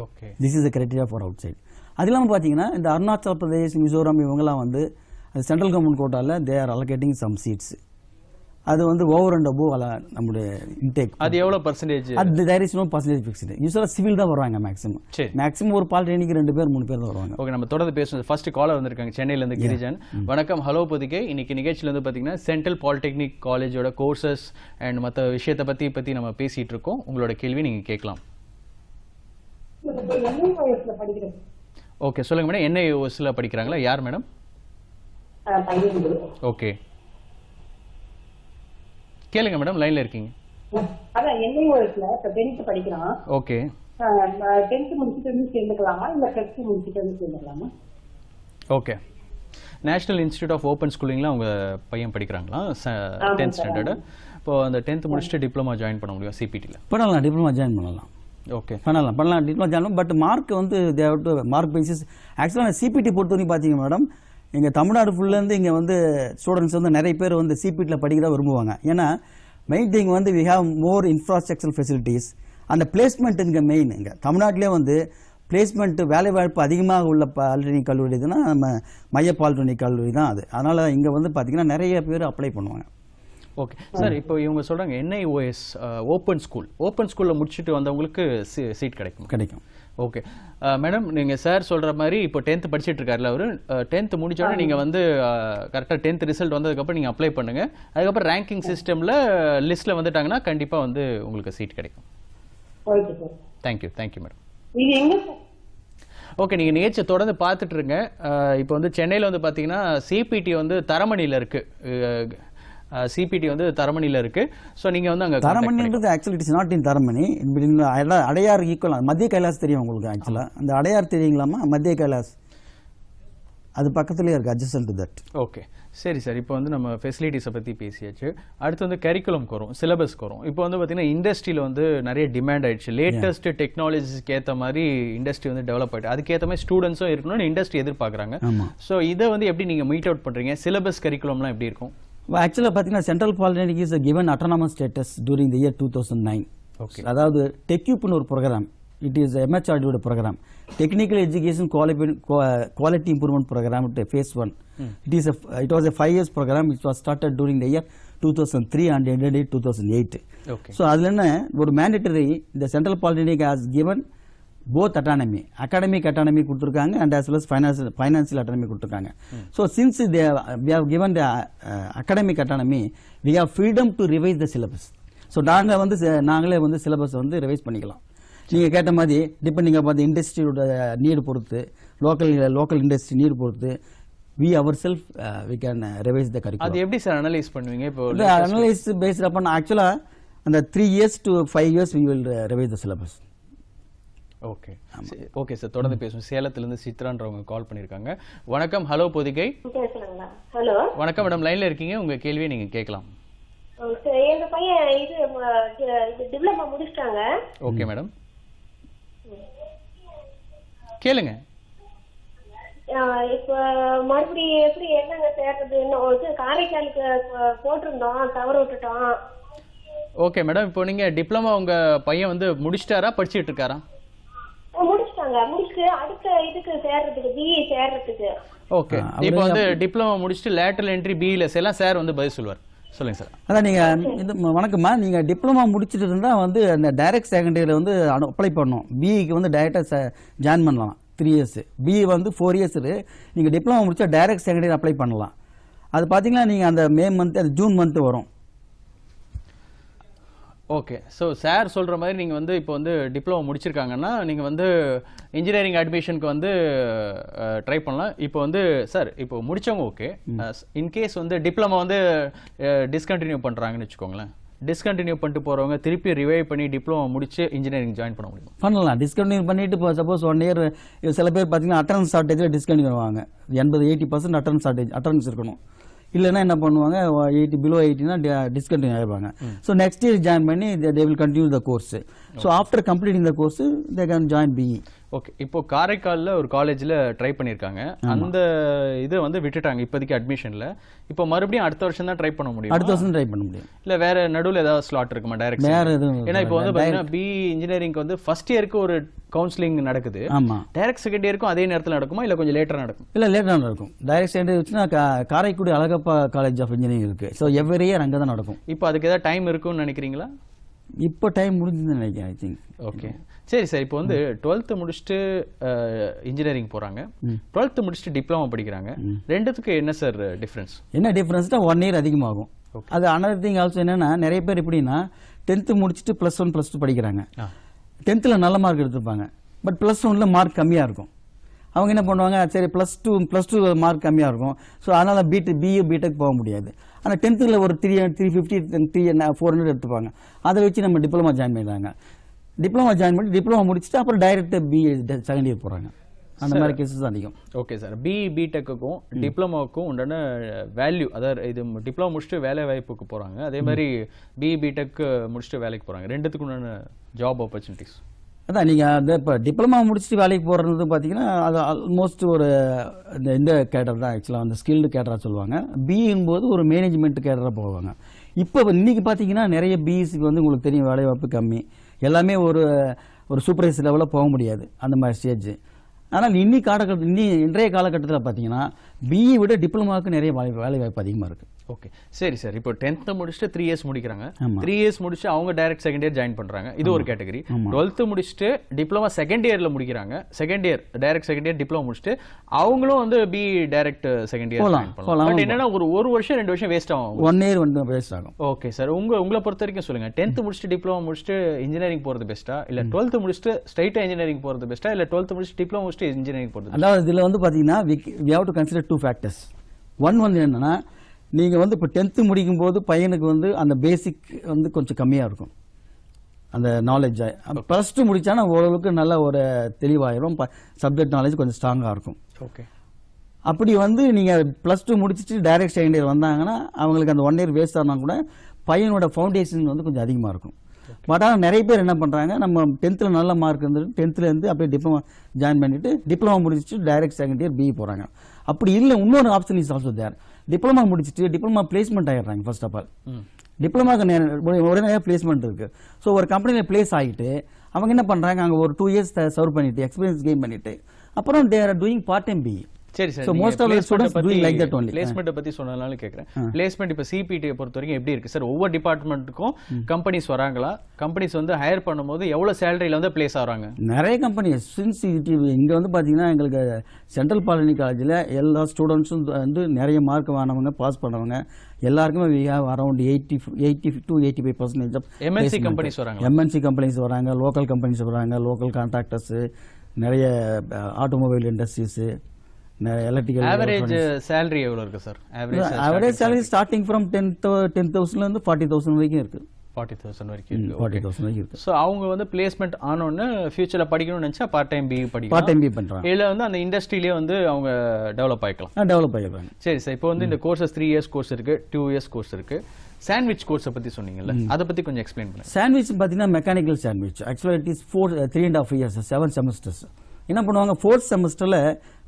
okay this is criteria for outside அது இல்லாமல் பார்த்தீங்கன்னா இந்த அருணாச்சல பிரதேஷ் மிசோரம் இவங்கெல்லாம் வந்து சென்ட்ரல் கவர்மெண்ட் கோட்டாவில் they are allocating some seats அது வந்து ஓவர் அண்ட் அபோவ் அல நம்மளுடைய இன்டேக் அது எவ்வளோ பர்சன்டேஜ் அது there is no percentage fixed யூஸ்வலாக சிவில் தான் வருவாங்க மேக்ஸிமம் மேக்ஸிமம் ஒரு பால் பாலிடெக்னிக் ரெண்டு பேர் மூணு பேர் தான் வருவாங்க ஓகே நம்ம தொடர்ந்து பேசணும் ஃபர்ஸ்ட் காலர் வந்திருக்காங்க சென்னையிலேருந்து கிரிஜன் வணக்கம் ஹலோ பொதுக்கே இன்னைக்கு நிகழ்ச்சியில் வந்து பார்த்தீங்கன்னா சென்ட்ரல் பாலிடெக்னிக் காலேஜோட கோர்சஸ் அண்ட் மற்ற விஷயத்தை பற்றி பற்றி நம்ம பேசிட்டு இருக்கோம் உங்களோட கேள்வி நீங்கள் கேட்கலாம் ஓகே சொல்லுங்க மேடம் என்ன யூஎஸ்ல படிக்கிறாங்களா யார் மேடம் ஓகே கேளுங்க மேடம் லைன்ல இருக்கீங்க அதான் நேஷனல் இன்ஸ்டியூட் ஆஃப் ஓப்பன் ஸ்கூலிங்கில் அவங்க பையன் படிக்கிறாங்களா டென்த் ஸ்டாண்டர்டு இப்போ அந்த டென்த் முடிச்சுட்டு டிப்ளமா ஜாயின் பண்ண முடியும் சிபிடியில் பண்ணலாம் டிப்ளமா ஜாயின் பண்ணலாம் ஓகே பண்ணலாம் பண்ணலாம் டிப்ளமா ஜாயின் பட் மார்க் வந்து தேவ் மார்க் பேசிஸ் ஆக்சுவலாக சிபிடி பொறுத்தவரைக்கும் பார்த்தீங்க மேடம் எங்கள் தமிழ்நாடு ஃபுல்லேருந்து இங்கே வந்து ஸ்டூடெண்ட்ஸ் வந்து நிறைய பேர் வந்து சிபிடியில் படிக்க தான் விரும்புவாங்க ஏன்னா மெயின் திங் வந்து we have more infrastructure facilities அந்த பிளேஸ்மெண்ட் இங்கே மெயின் இங்கே தமிழ்நாட்டிலே வந்து பிளேஸ்மெண்ட்டு வேலைவாய்ப்பு அதிகமாக உள்ள பாலிடெக்னிக் கல்லூரி இதுனா நம்ம மைய பாலிடெக்னிக் கல்லூரி தான் அது அதனால் இங்கே வந்து பார்த்திங்கன்னா நிறைய பேர் அப்ளை பண்ணுவாங்க ஓகே சார் இப்போ இவங்க சொல்கிறாங்க என்ஐஓஎஸ் ஓப்பன் ஸ்கூல் ஓப்பன் ஸ்கூலில் முடிச்சுட்டு வந்தவங்களுக்கு சீட் கிடைக்கும் கிடைக்கும் ஓகே மேடம் uh, நீங்கள் சார் சொல்கிற மாதிரி இப்போ டென்த்து படிச்சுட்டு இருக்காருல அவர் டென்த்து uh, முடிச்சோட நீங்கள் வந்து கரெக்டாக uh, டென்த் ரிசல்ட் வந்ததுக்கப்புறம் நீங்கள் அப்ளை பண்ணுங்கள் அதுக்கப்புறம் ரேங்கிங் சிஸ்டமில் லிஸ்ட்டில் வந்துட்டாங்கன்னா கண்டிப்பாக வந்து உங்களுக்கு சீட் கிடைக்கும் தேங்க்யூ தேங்க்யூ மேடம் ஓகே நீங்கள் நிகழ்ச்சியை தொடர்ந்து பார்த்துட்ருங்க இப்போ வந்து சென்னையில் வந்து பார்த்தீங்கன்னா சிபிடி வந்து தரமணியில் இருக்குது சிபிடி வந்து தரமணியில் இருக்குது ஸோ நீங்கள் வந்து அங்கே தரமணின்றது actually it's not in Taramani Adyar equal Madhya Kailash தெரியும் உங்களுக்கு ஆக்சுவலாக அந்த அடையார் தெரியுங்களாமா மத்திய கைலாஸ் அது பக்கத்துலேயே இருக்கு அட்ஜஸ்டன் டு தட் ஓகே சரி சார் இப்போ வந்து நம்ம ஃபெசிலிட்டிஸை பற்றி பேசியாச்சு அடுத்து வந்து கரிக்குலம்க்கு வரும் சிலபஸ்க்கு வரும் இப்போ வந்து பார்த்தீங்கன்னா இண்டஸ்ட்ரியில் வந்து நிறைய டிமாண்ட் ஆயிடுச்சு லேட்டஸ்ட் டெக்னாலஜிஸ்க்கு ஏற்ற மாதிரி இண்டஸ்ட்ரி வந்து டெவலப் ஆகிட்டு அதுக்கேற்ற மாதிரி ஸ்டூடெண்ட்ஸும் இருக்கணும்னு இண்டஸ்ட்ரி எதிர்பார்க்குறாங்க ஸோ இதை வந்து எப்படி நீங்கள் மீட் அவுட் பண்ணுறீங்க சிலபஸ் கரிக்குலம்லாம் எப்படி இருக்கும் ஆக்சுவலாக பார்த்தீங்கன்னா central polytechnic is given autonomous status during the year two thousand nine okay அதாவது டெக்யூப்னு ஒரு ப்ரோக்ராம் இட் இஸ் எம்எச்ஆர்டியோட ப்ரோக்ராம் டெக்னிக்கல் எஜுகேஷன் குவாலிஃபி quality improvement programme phase one it is it was a five years programme it was started during the year two thousand three and ended two thousand eight so அதில் என்ன ஒரு மேண்டேட்டரி இந்த central polytechnic has given both autonomy academic autonomy கொடுத்துருக்காங்க and as well as financial financial autonomy கொடுத்துருக்காங்க so since they we have given the academic autonomy we have freedom to revise the syllabus so நாங்கள் வந்து நாங்களே வந்து சிலபஸ் வந்து ரிவைஸ் பண்ணிக்கலாம் நீங்கள் கேட்ட மாதிரி டிபெண்டிங் அப்போ இண்டஸ்ட்ரியோட நீடு பொறுத்து லோக்கல் லோக்கல் இண்டஸ்ட்ரி நீடு பொறுத்து we our self we can revise the curriculum அது எப்படி சார் அனலைஸ் பண்ணுவீங்க இப்போ அனலைஸ் பேஸ்ட் அப்போ ஆக்சுவலாக அந்த three years to five years we will revise the syllabus okay okay sir தொடர்ந்து பேசுவோம் சேலத்திலிருந்து சித்ரான்றவங்க கால் பண்ணியிருக்காங்க வணக்கம் ஹலோ பொதிகை ஹலோ வணக்கம் மேடம் லைன்ல இருக்கீங்க உங்க கேள்வியை நீங்க கேட்கலாம் எங்க பையன் இது டிப்ளமா முடிச்சிட்டாங்க ஓகே மேடம் கேளுங்க இப்ப மறுபடியும் எப்படி என்னங்க சேர்றது என்ன காரைக்காலுக்கு போட்டிருந்தோம் தவறு விட்டுட்டோம் ஓகே மேடம் இப்போ நீங்க டிப்ளமா உங்க பையன் வந்து முடிச்சிட்டாரா படிச்சுட்டு இருக்காரா முடிச்சிட்டாங்க ஓகே இப்போ வந்து டிப்ளமோ முடிச்சுட்டு என்ட்ரி எல்லாம் சார் வந்து பதில் சொல்லுவார் சார் அதான் நீங்கள் வணக்கம்மா நீங்கள் இருந்தால் வந்து அந்த செகண்டரியில் வந்து அப்ளை பண்ணணும் பிஇக்கு வந்து ஜாயின் பண்ணலாம் த்ரீ பிஇ வந்து ஃபோர் நீங்கள் அப்ளை பண்ணலாம் அது பார்த்தீங்கன்னா நீங்கள் அந்த மே அது ஜூன் வரும் ஓகே ஸோ சார் சொல்கிற மாதிரி நீங்கள் வந்து இப்போ வந்து டிப்ளமோ முடிச்சிருக்காங்கன்னா நீங்கள் வந்து இன்ஜினியரிங் அட்மிஷனுக்கு வந்து ட்ரை பண்ணலாம் இப்போ வந்து சார் இப்போ முடித்தவங்க ஓகே இன்கேஸ் வந்து டிப்ளமோ வந்து டிஸ்கண்டினியூ பண்ணுறாங்கன்னு வச்சுக்கோங்களேன் டிஸ்கண்டினியூ பண்ணிட்டு போகிறவங்க திருப்பி ரிவைவ் பண்ணி டிப்ளமோ முடிச்சு இன்ஜினியரிங் ஜாயின் பண்ண முடியும் பண்ணலாம் டிஸ்கண்டினியூ பண்ணிட்டு இப்போ சப்போஸ் ஒன் இயர் சில பேர் பார்த்தீங்கன்னா அட்டனன்ஸ் ஷார்ட்டேஜில் டிஸ்கண்டினியூ பண்ணுவாங்க எண்பது eighty percent attendance shortage attendance இருக்கணும் இல்லைன்னா என்ன பண்ணுவாங்க எயிட்டி பிலோ எயிட்டின்னா டிஸ்கண்டினியூ ஆகிடுவாங்க ஸோ நெக்ஸ்ட் இயர் ஜாயின் பண்ணி they will continue the course so after completing the course they can join BE okay இப்போ காரைக்காலில் ஒரு காலேஜில் ட்ரை பண்ணியிருக்காங்க அந்த இதை வந்து விட்டுட்டாங்க இப்போதைக்கு அட்மிஷனில் இப்போ மறுபடியும் அடுத்த வருஷம் தான் ட்ரை பண்ண முடியும் அடுத்த வருஷம் ட்ரை பண்ண முடியும் இல்லை வேற நடுவில் ஏதாவது ஸ்லாட் இருக்குமா டைரக்ட் வேற எதுவும் ஏன்னா இப்போ வந்து பார்த்தீங்கன்னா பி இன்ஜினியரிங்க்கு வந்து ஃபர்ஸ்ட் இயருக்கு ஒரு கவுன்சிலிங் நடக்குது ஆமாம் டைரக்ட் செகண்ட் இயருக்கும் அதே நேரத்தில் நடக்குமா இல்லை கொஞ்சம் லேட்டராக நடக்கும் இல்லை லேட்டராக நடக்கும் டைரக்ட் செகண்ட் வச்சுன்னா Karaikudi Alagappa college of engineering இருக்குது ஸோ எவ்வரி இயர் அங்கே தான் நடக்கும் இப்போ அதுக்கு ஏதாவது டைம் இருக்கும்னு நினைக்கிறீங்களா இப்போ டைம் முடிஞ்சுதுன்னு நினைக்கிறேன் ஐ திங்க் ஓகே சரி சார் இப்போ வந்து டுவெல்த்து முடிச்சுட்டு இன்ஜினியரிங் போகிறாங்க டுவெல்த்து முடிச்சுட்டு டிப்ளமா படிக்கிறாங்க ரெண்டுத்துக்கு என்ன சார் டிஃப்ரென்ஸ் என்ன டிஃப்ரென்ஸ்னா ஒன் இயர் அதிகமாகும் அது அனதர் திங் ஆல்சோ என்னென்னா நிறைய பேர் எப்படின்னா டென்த்து முடிச்சுட்டு ப்ளஸ் ஒன் ப்ளஸ் டூ படிக்கிறாங்க டென்த்தில் நல்ல மார்க் எடுத்துருப்பாங்க பட் ப்ளஸ் ஒனில் மார்க் கம்மியாக இருக்கும் அவங்க என்ன பண்ணுவாங்க சரி plus two plus two mark கம்மியாக இருக்கும் ஸோ அதனால் பிடி பிஏ பிடெக் போக முடியாது ஆனால் டென்த்தில் ஒரு three three fifty three four hundred எடுத்துப்பாங்க அதை வச்சு நம்ம டிப்ளமா ஜாயின் பண்ணிடுறாங்க டிப்ளமா ஜாயின் பண்ணி டிப்ளமா முடிச்சுட்டு அப்புறம் டைரெக்டாக பி செகண்ட் இயர் போகிறாங்க அந்த மாதிரி கேசஸ் அதிகம் ஓகே சார் பி பிடெக்குக்கும் e டிப்ளமோக்கும் உண்டான வேல்யூ அதாவது இது டிப்ளமோ முடிச்சுட்டு வேலை வாய்ப்புக்கு போகிறாங்க அதே மாதிரி பி பிடெக் e முடிச்சுட்டு வேலைக்கு போகிறாங்க ரெண்டுத்துக்கு உண்டான ஜாப் ஆப்பர்ச்சுனிட்டிஸ் அதான் நீங்கள் அந்த இப்போ டிப்ளமா முடிச்சுட்டு வேலைக்கு போகிறது பார்த்தீங்கன்னா அது ஆல்மோஸ்ட் ஒரு இந்த இந்த கேட்டர் தான் ஆக்சுவலாக அந்த ஸ்கில்டு கேட்டராக சொல்லுவாங்க பிங்கும்போது e ஒரு மேனேஜ்மெண்ட் கேட்டராக போவாங்க இப்போ இன்றைக்கி பார்த்தீங்கன்னா நிறைய பிஎஸ்சிக்கு வந்து உங்களுக்கு தெரியும் வேலைவாய்ப்பு கம்மி எல்லாமே ஒரு ஒரு சூப்பரைஸ் லெவலில் போக முடியாது அந்த மாதிரி ஸ்டேஜ் ஆனால் இன்னி காலகட்டம் இன்னி இன்றைய காலகட்டத்தில் பார்த்தீங்கன்னா பிஇ e விட டிப்ளமாவுக்கு நிறைய வேலை வாய்ப்பு அதிகமாக இருக்குது ஓகே சரி சார் இப்போ டென்த்து முடிச்சுட்டு த்ரீ இயர்ஸ் முடிக்கிறாங்க த்ரீ இயர்ஸ் முடிச்சு அவங்க டைரக்ட் செகண்ட் இயர் ஜாயின் பண்றாங்க இது ஒரு கேட்டகரி டுவெல்த்து முடிச்சுட்டு டிப்ளமா செகண்ட் இயர்ல முடிக்கிறாங்க second year direct second year diploma முடிச்சுட்டு அவங்களும் வந்து பி டைரக்ட் செகண்ட் இயர் என்னன்னா ஒரு ஒரு வருஷம் ரெண்டு வருஷம் வேஸ்ட் ஆகும் ஒன் இயர் வந்து வேஸ்ட் ஆகும் ஓகே சார் உங்க உங்களை பொறுத்த வரைக்கும் சொல்லுங்க டென்த் முடிச்சுட்டு டிப்ளமா முடிச்சுட்டு இன்ஜினியரிங் போறது பெஸ்ட்டா இல்ல டுவெல்த்து முடிச்சுட்டு ஸ்ட்ரைட்டாக இன்ஜினியரிங் போறது பெஸ்ட்டா இல்ல டுவெல்த் முடிச்சுட்டு டிப்ளமா முடிச்சுட்டு இன்ஜினியரிங் போறது அதாவது இதுல வந்து பாத்தீங்கன்னா we do two factors one வந்து என்னன்னா நீங்கள் வந்து இப்போ டென்த்து முடிக்கும் போது பையனுக்கு வந்து அந்த பேசிக் வந்து கொஞ்சம் கம்மியாக இருக்கும் அந்த நாலேஜ் ப்ளஸ் டூ முடித்தானா ஓரளவுக்கு நல்ல ஒரு தெளிவாயிரும் சப்ஜெக்ட் நாலேஜ் கொஞ்சம் ஸ்ட்ராங்காக இருக்கும் ஓகே அப்படி வந்து நீங்கள் ப்ளஸ் டூ முடிச்சுட்டு டைரக்ட் செகண்ட் இயர் வந்தாங்கன்னா அவங்களுக்கு அந்த ஒன் இயர் வேஸ்ட் ஆனால் கூட பையனோட ஃபவுண்டேஷன் வந்து கொஞ்சம் அதிகமாக இருக்கும் பட் ஆனால் நிறைய பேர் என்ன பண்ணுறாங்க நம்ம டென்த்தில் நல்ல மார்க் இருந்துட்டு டென்த்துலேருந்து அப்படியே டிப்ளமா ஜாயின் பண்ணிவிட்டு டிப்ளமா முடிச்சுட்டு டைரக்ட் செகண்ட் இயர் பிஇ போகிறாங்க அப்படி இல்லை இன்னொரு option is also there diploma முடிச்சுட்டு டிப்ளமா பிளேஸ்மெண்ட் ஆகிடுறாங்க ஃபர்ஸ்ட் ஆஃப் ஆல் டிப்ளமாவுக்கு ஒரே நிறைய பிளேஸ்மெண்ட் இருக்குது ஸோ ஒரு கம்பெனியில் பிளேஸ் ஆகிட்டு அவங்க என்ன பண்ணுறாங்க அங்கே ஒரு டூ இயர்ஸ் சர்வ் பண்ணிவிட்டு எக்ஸ்பீரியன்ஸ் கெயின் பண்ணிவிட்டு அப்புறம் there are doing part time BE சரி sir most of students like that only placement பத்தி சொன்னனால கேக்குறேன் பிளேஸ்மெண்ட் இப்போ சிபிடி பொறுத்த வரைக்கும் எப்படி இருக்கு சார் ஒவ்வொரு டிபார்ட்மெண்ட்டுக்கும் கம்பெனிஸ் வராங்களா கம்பெனிஸ் வந்து ஹையர் பண்ணும்போது எவ்வளவு சேலரியில வந்து பிளேஸ் ஆறாங்க நிறைய கம்பெனிஸ் சின்ஸ் இங்க வந்து பாத்தீங்கன்னா எங்களுக்கு சென்ட்ரல் பாலினி காலேஜில் எல்லா ஸ்டூடெண்ட்ஸும் வந்து நிறைய மார்க் வாங்கினவங்க பாஸ் பண்ணவங்க எல்லாருக்குமே around eighty eighty two eighty five percentage MNC companies வராங்க எம்என்சி கம்பெனிஸ் வராங்க லோக்கல் கம்பெனிஸ் வராங்க லோக்கல் கான்ட்ராக்டர்ஸு நிறைய automobile uh, industries electrical average salary எவ்வளோ இருக்கு sir average average salary starting from ten ten தௌசண்ட்லேருந்து ஃபார்ட்டி தௌசண்ட் வரைக்கும் இருக்குது ஃபார்ட்டி தௌசண்ட் வரைக்கும் ஃபார்ட்டி தௌசண்ட் வரைக்கும் இருக்குது ஸோ அவங்க வந்து பிளேஸ்மெண்ட் ஆனோன்னு ஃபியூச்சரில் படிக்கணும்னு நினச்சா பார்ட் டைம் பி படிக்கலாம் பார்ட் டைம் பி e பண்ணுறாங்க இல்லை வந்து அந்த இண்டஸ்ட்ரியிலே வந்து அவங்க டெவலப் ஆகிக்கலாம் டெவலப் ஆகிக்கலாம் சரி சார் இப்போ வந்து இந்த கோர்ஸஸ் த்ரீ இயர்ஸ் கோர்ஸ் இருக்குது டூ இயர்ஸ் கோர்ஸ் இருக்குது சாண்ட்விச் கோர்ஸை பற்றி சொன்னீங்கல்ல அதை பற்றி கொஞ்சம் எக்ஸ்பிளைன் பண்ணுங்கள் சாண்ட்விச் பார்த்தீங்கன்னா மெக்கானிக்கல் சாண்ட்விச் ஆக்சுவலாக it is four three and half years seven semesters என்ன பண்ணுவாங்க ஃபோர்த் செமஸ்டரில்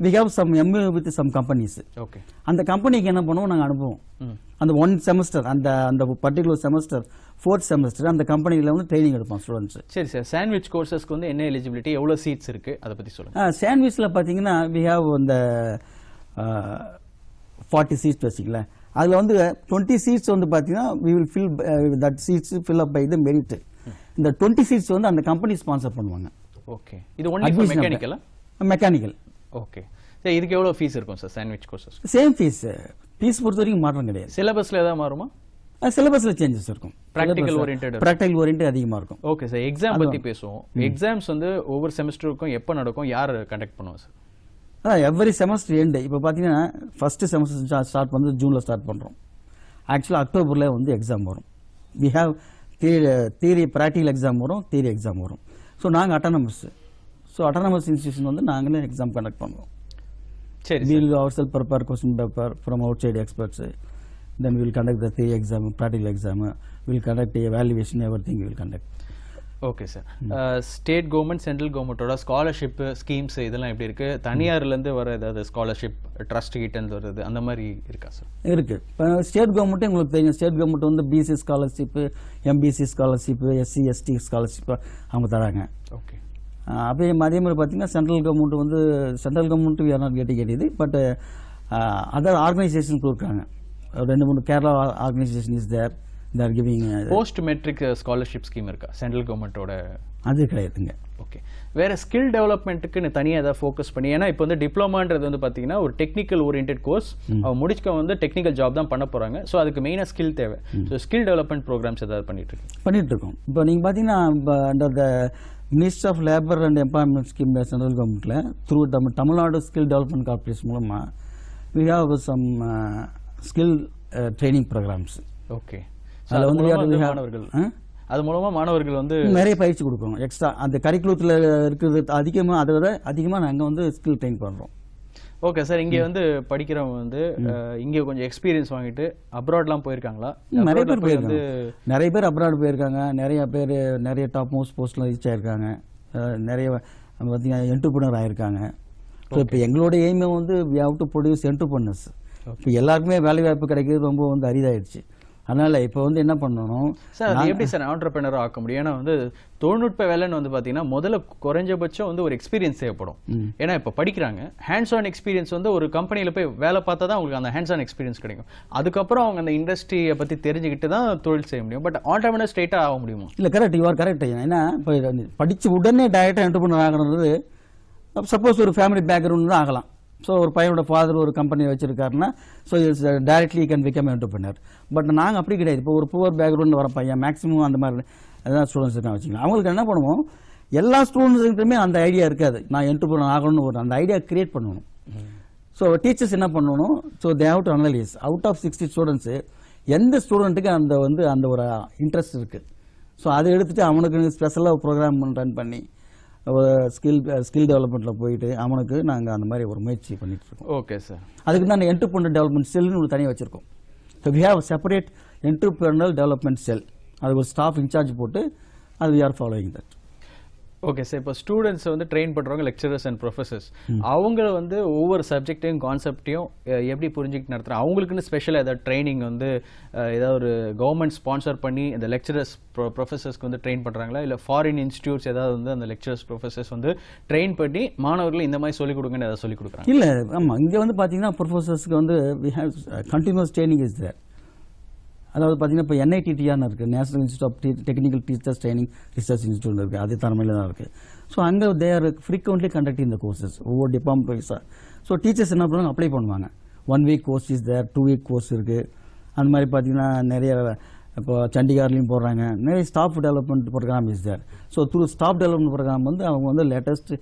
we have some MU with some companies okay அந்த கம்பெனிக்கு என்ன பண்ணுவோம் நாங்கள் அனுப்புவோம் அந்த ஒன் செமஸ்டர் அந்த அந்த பர்டிகுலர் செமஸ்டர் ஃபோர்த் செமஸ்டர் அந்த கம்பெனியில் வந்து ட்ரைனிங் எடுப்போம் ஸ்டூடெண்ட்ஸ் சரி சார் சாண்ட்விச் கோர்சஸ்க்கு வந்து என்ன எலிஜிபிலிட்டி எவ்வளோ சீட்ஸ் இருக்குது அதை பற்றி சொல்லுங்கள் சாண்ட்விச்சில் பார்த்தீங்கன்னா வி ஹாவ் அந்த ஃபார்ட்டி சீட்ஸ் வச்சுக்கல அதில் வந்து டுவெண்ட்டி சீட்ஸ் வந்து பார்த்தீங்கன்னா we will fill that seats fill up by the merit இந்த டுவெண்ட்டி சீட்ஸ் வந்து அந்த கம்பெனி ஸ்பான்சர் பண்ணுவாங்க ஓகே இது ஒன்லி மெக்கானிக்கலா மெக்கானிக்கல் ஓகே சார் இதுக்கு எவ்வளோ ஃபீஸ் இருக்கும் sir sandwich courses same fees fees பொறுத்த வரைக்கும் மாற்றம் கிடையாது சிலபஸில் எதாவது மாறுமா சிலபஸில் சேஞ்சஸ் இருக்கும் ப்ராக்டிக்கல் ஓரியன்ட் ப்ராக்டிகல் ஓரியன்ட் அதிகமாக இருக்கும் ஓகே சார் எக்ஸாம் பற்றி பேசுவோம் எக்ஸாம்ஸ் வந்து ஒவ்வொரு செமஸ்டருக்கும் எப்போ நடக்கும் யார் கண்டக்ட் பண்ணுவோம் சார் அதான் எவ்ரி செமஸ்டர் எண்டு இப்போ பார்த்தீங்கன்னா ஃபஸ்ட்டு செமஸ்டர் ஸ்டார்ட் பண்ணுறது ஜூனில் ஸ்டார்ட் பண்ணுறோம் ஆக்சுவலாக அக்டோபரில் வந்து எக்ஸாம் வரும் we have theory theory practical exam வரும் தியரி எக்ஸாம் வரும் ஸோ நாங்கள் அட்டானமஸ் ஸோ அட்டானமஸ் இன்ஸ்டியூஷன் வந்து நாங்களே எக்ஸாம் கண்டக்ட் பண்ணுவோம் சரி we'll our self prepare question paper from outside experts then will conduct the theory exam practical exam will conduct a valuation everything will conduct okay sir state government central கவர்மெண்ட்டோட ஸ்காலர்ஷிப் ஸ்கீம்ஸ் இதெல்லாம் எப்படி இருக்குது தனியார்லேருந்து வர ஏதாவது ஸ்காலர்ஷிப் ட்ரஸ்ட் கிட்டேருந்து வருது அந்த மாதிரி இருக்கா சார் இருக்குது இப்போ ஸ்டேட் கவர்மெண்ட்டு உங்களுக்கு தெரியும் ஸ்டேட் கவர்மெண்ட் வந்து BC scholarship MBC scholarship SC ST scholarship அவங்க தராங்க ஓகே அதே அதே மாதிரி பார்த்தீங்கன்னா சென்ட்ரல் கவர்மெண்ட் வந்து சென்ட்ரல் கவர்மெண்ட் வி கேட்டு கேட்டது பட் அதர் ஆர்கனைசேஷன் கொடுக்குறாங்க ரெண்டு மூணு Kerala organisation is there they're giving post matric scholarship scheme இருக்கா சென்ட்ரல் கவர்மெண்ட்டோட அது கிடையாதுங்க ஓகே வேறு ஸ்கில் டெவலப்மெண்ட்டுக்குன்னு தனியாக எதாவது ஃபோக்கஸ் பண்ணி ஏன்னா இப்போ வந்து டிப்ளமான்றது வந்து பார்த்தீங்கன்னா ஒரு டெக்னிக்கல் ஓரியன்ட் கோர்ஸ் அவங்க முடிச்சுக்க வந்து டெக்னிக்கல் ஜாப் தான் பண்ண போகிறாங்க ஸோ அதுக்கு மெயினாக ஸ்கில் தேவை ஸோ ஸ்கில் டெவலப்மெண்ட் ப்ரோக்ராம்ஸ் ஏதாவது பண்ணிட்டு இருக்கு பண்ணிட்டு இருக்கோம் இப்போ நீங்கள் பார்த்தீங்கன்னா under the minister of labour and employment scheme central கவர்மெண்ட்டில் through Tamil Tamil Nadu skill development corporation மூலமாக we have some skill training programmes okay அதில் வந்து விளையாட்டு அது மூலமாக மாணவர்கள் வந்து நிறைய பயிற்சி கொடுக்கணும் எக்ஸ்ட்ரா அந்த கரிக்குலத்தில் இருக்கிறது அதிகமாக அதை விட அதிகமாக நாங்கள் வந்து ஸ்கில் ட்ரெயின் பண்ணுறோம் ஓகே சார் இங்கே வந்து படிக்கிறவங்க வந்து இங்கே கொஞ்சம் எக்ஸ்பீரியன்ஸ் வாங்கிட்டு அப்ராட்லாம் போயிருக்காங்களா நிறைய பேர் போயிருக்காங்க நிறைய பேர் அப்ராட் போயிருக்காங்க நிறைய பேர் நிறைய டாப் மோஸ்ட் போஸ்ட்லாம் ரீச் ஆயிருக்காங்க நிறைய பார்த்தீங்கன்னா என்டர்பிரினர் ஆயிருக்காங்க ஸோ இப்போ எங்களோட எய்மே வந்து we have to produce entrepreneurs இப்போ எல்லாருக்குமே வேலை வாய்ப்பு கிடைக்கிறது ரொம்ப வந்து அரிதாயிடுச்சு அதனால் இப்போ வந்து என்ன பண்ணணும் சார் அது எப்படி சார் ஆண்டர்பிரினரா ஆக்க முடியும் ஏன்னா வந்து தொழில்நுட்ப வேலைன்னு வந்து பார்த்தீங்கன்னா முதல்ல குறைஞ்சபட்சம் வந்து ஒரு எக்ஸ்பீரியன்ஸ் தேவைப்படும் ஏன்னா இப்போ படிக்கிறாங்க ஹேண்ட்ஸ் ஆன் எக்ஸ்பீரியன்ஸ் வந்து ஒரு கம்பெனியில் போய் வேலை பார்த்தா தான் உங்களுக்கு அந்த ஹேண்ட்ஸ் ஆன் எக்ஸ்பீரியன்ஸ் கிடைக்கும் அதுக்கப்புறம் அவங்க அந்த இண்டஸ்ட்ரியை பற்றி தெரிஞ்சுக்கிட்டு தான் தொழில் செய்ய முடியும் பட் ஆண்டர்பிரினர் ஸ்ட்ரெயிட்டாக ஆக முடியுமா இல்லை கரெக்ட் யூஆர் கரெக்ட் ஏன்னா இப்போ படித்து உடனே டைரெக்டாக என்டர்பிரினர் ஆகிறது சப்போஸ் ஒரு ஃபேமிலி பேக்ரவுண்ட் தான் ஆகலாம் ஸோ ஒரு பையனோட ஃபாதர் ஒரு கம்பெனி வச்சுருக்காருன்னா so it's directly can become entrepreneur but நாங்கள் அப்படி கிடையாது இப்போ ஒரு புவர் பேக்ரவுண்ட் வர பையன் மேக்ஸிமம் அந்த மாதிரி அதான் ஸ்டூடெண்ட்ஸ் இருக்காங்க வச்சுக்கலாம் அவங்களுக்கு என்ன பண்ணுவோம் எல்லா ஸ்டூடெண்ட்ஸுக்குமே அந்த ஐடியா இருக்காது நான் என்டர்பிரினர் ஆகணும்னு ஒரு அந்த ஐடியா க்ரியேட் பண்ணணும் ஸோ டீச்சர்ஸ் என்ன பண்ணணும் so they have to analyse out of sixty students எந்த ஸ்டூடெண்ட்டுக்கு அந்த வந்து அந்த ஒரு இன்ட்ரெஸ்ட் இருக்குது ஸோ அதை எடுத்துகிட்டு அவனுக்கு ஸ்பெஷலாக ப்ரோக்ராம் ரன் பண்ணி ஸ்கில் ஸ்கில் டெவலப்மெண்ட்டில் போயிட்டு அவனுக்கு நாங்கள் அந்த மாதிரி ஒரு முயற்சி பண்ணிட்டு இருக்கோம் ஓகே சார் அதுக்கு தான் என்டர்பிரினர் டெவலப்மெண்ட் செல்னு ஒரு தனியாக வச்சுருக்கோம் so we have separate entrepreneur development cell அது ஒரு ஸ்டாஃப் இன்சார்ஜ் போட்டு அது we are following that okay sir இப்போ ஸ்டூடெண்ட்ஸ் வந்து ட்ரெயின் பண்ணுறவங்க லெக்சரர்ஸ் அண்ட் ப்ரொஃபஸர்ஸ் அவங்கள வந்து ஒவ்வொரு சப்ஜெக்டையும் கான்செப்டையும் எப்படி புரிஞ்சுக்கிட்டு நடத்துகிறோம் அவங்களுக்குன்னு ஸ்பெஷலாக ஏதாவது ட்ரைனிங் வந்து ஏதாவது ஒரு கவர்மெண்ட் ஸ்பான்சர் பண்ணி இந்த லெக்சரர்ஸ் ப்ரொஃபஸர்ஸ்க்கு வந்து ட்ரெயின் பண்ணுறாங்களா இல்லை ஃபாரின் இன்ஸ்டியூட்ஸ் ஏதாவது வந்து அந்த லெக்சரர்ஸ் ப்ரொஃபஸர்ஸ் வந்து ட்ரெயின் பண்ணி மாணவர்கள் இந்த மாதிரி சொல்லிக் கொடுங்கன்னு ஏதாவது சொல்லிக் கொடுக்குறாங்க இல்லை ஆமாம் இங்கே வந்து பார்த்தீங்கன்னா ப்ரொஃபஸர்ஸ்க்கு வந்து we have continuous training is there அதாவது பார்த்தீங்கன்னா இப்போ என்ஐடிடிஆர்னு இருக்குது national institute of technical teachers training research institute இருக்குது அது தலைமையில் தான் இருக்குது ஸோ அங்கே தேர் ஃப்ரீக்வெண்ட்லி கண்டக்ட் இந்த கோர்சஸ் ஒவ்வொரு டிபார்ட்மெண்ட் வைஸாக ஸோ டீச்சர்ஸ் என்ன பண்ணுவாங்க அப்ளை பண்ணுவாங்க one week course is there two week course இருக்குது அந்த மாதிரி பார்த்திங்கன்னா நிறைய இப்போ சண்டிகார்லேயும் போடுறாங்க நிறைய staff development programme is there so through staff development program வந்து அவங்க வந்து லேட்டஸ்ட்டு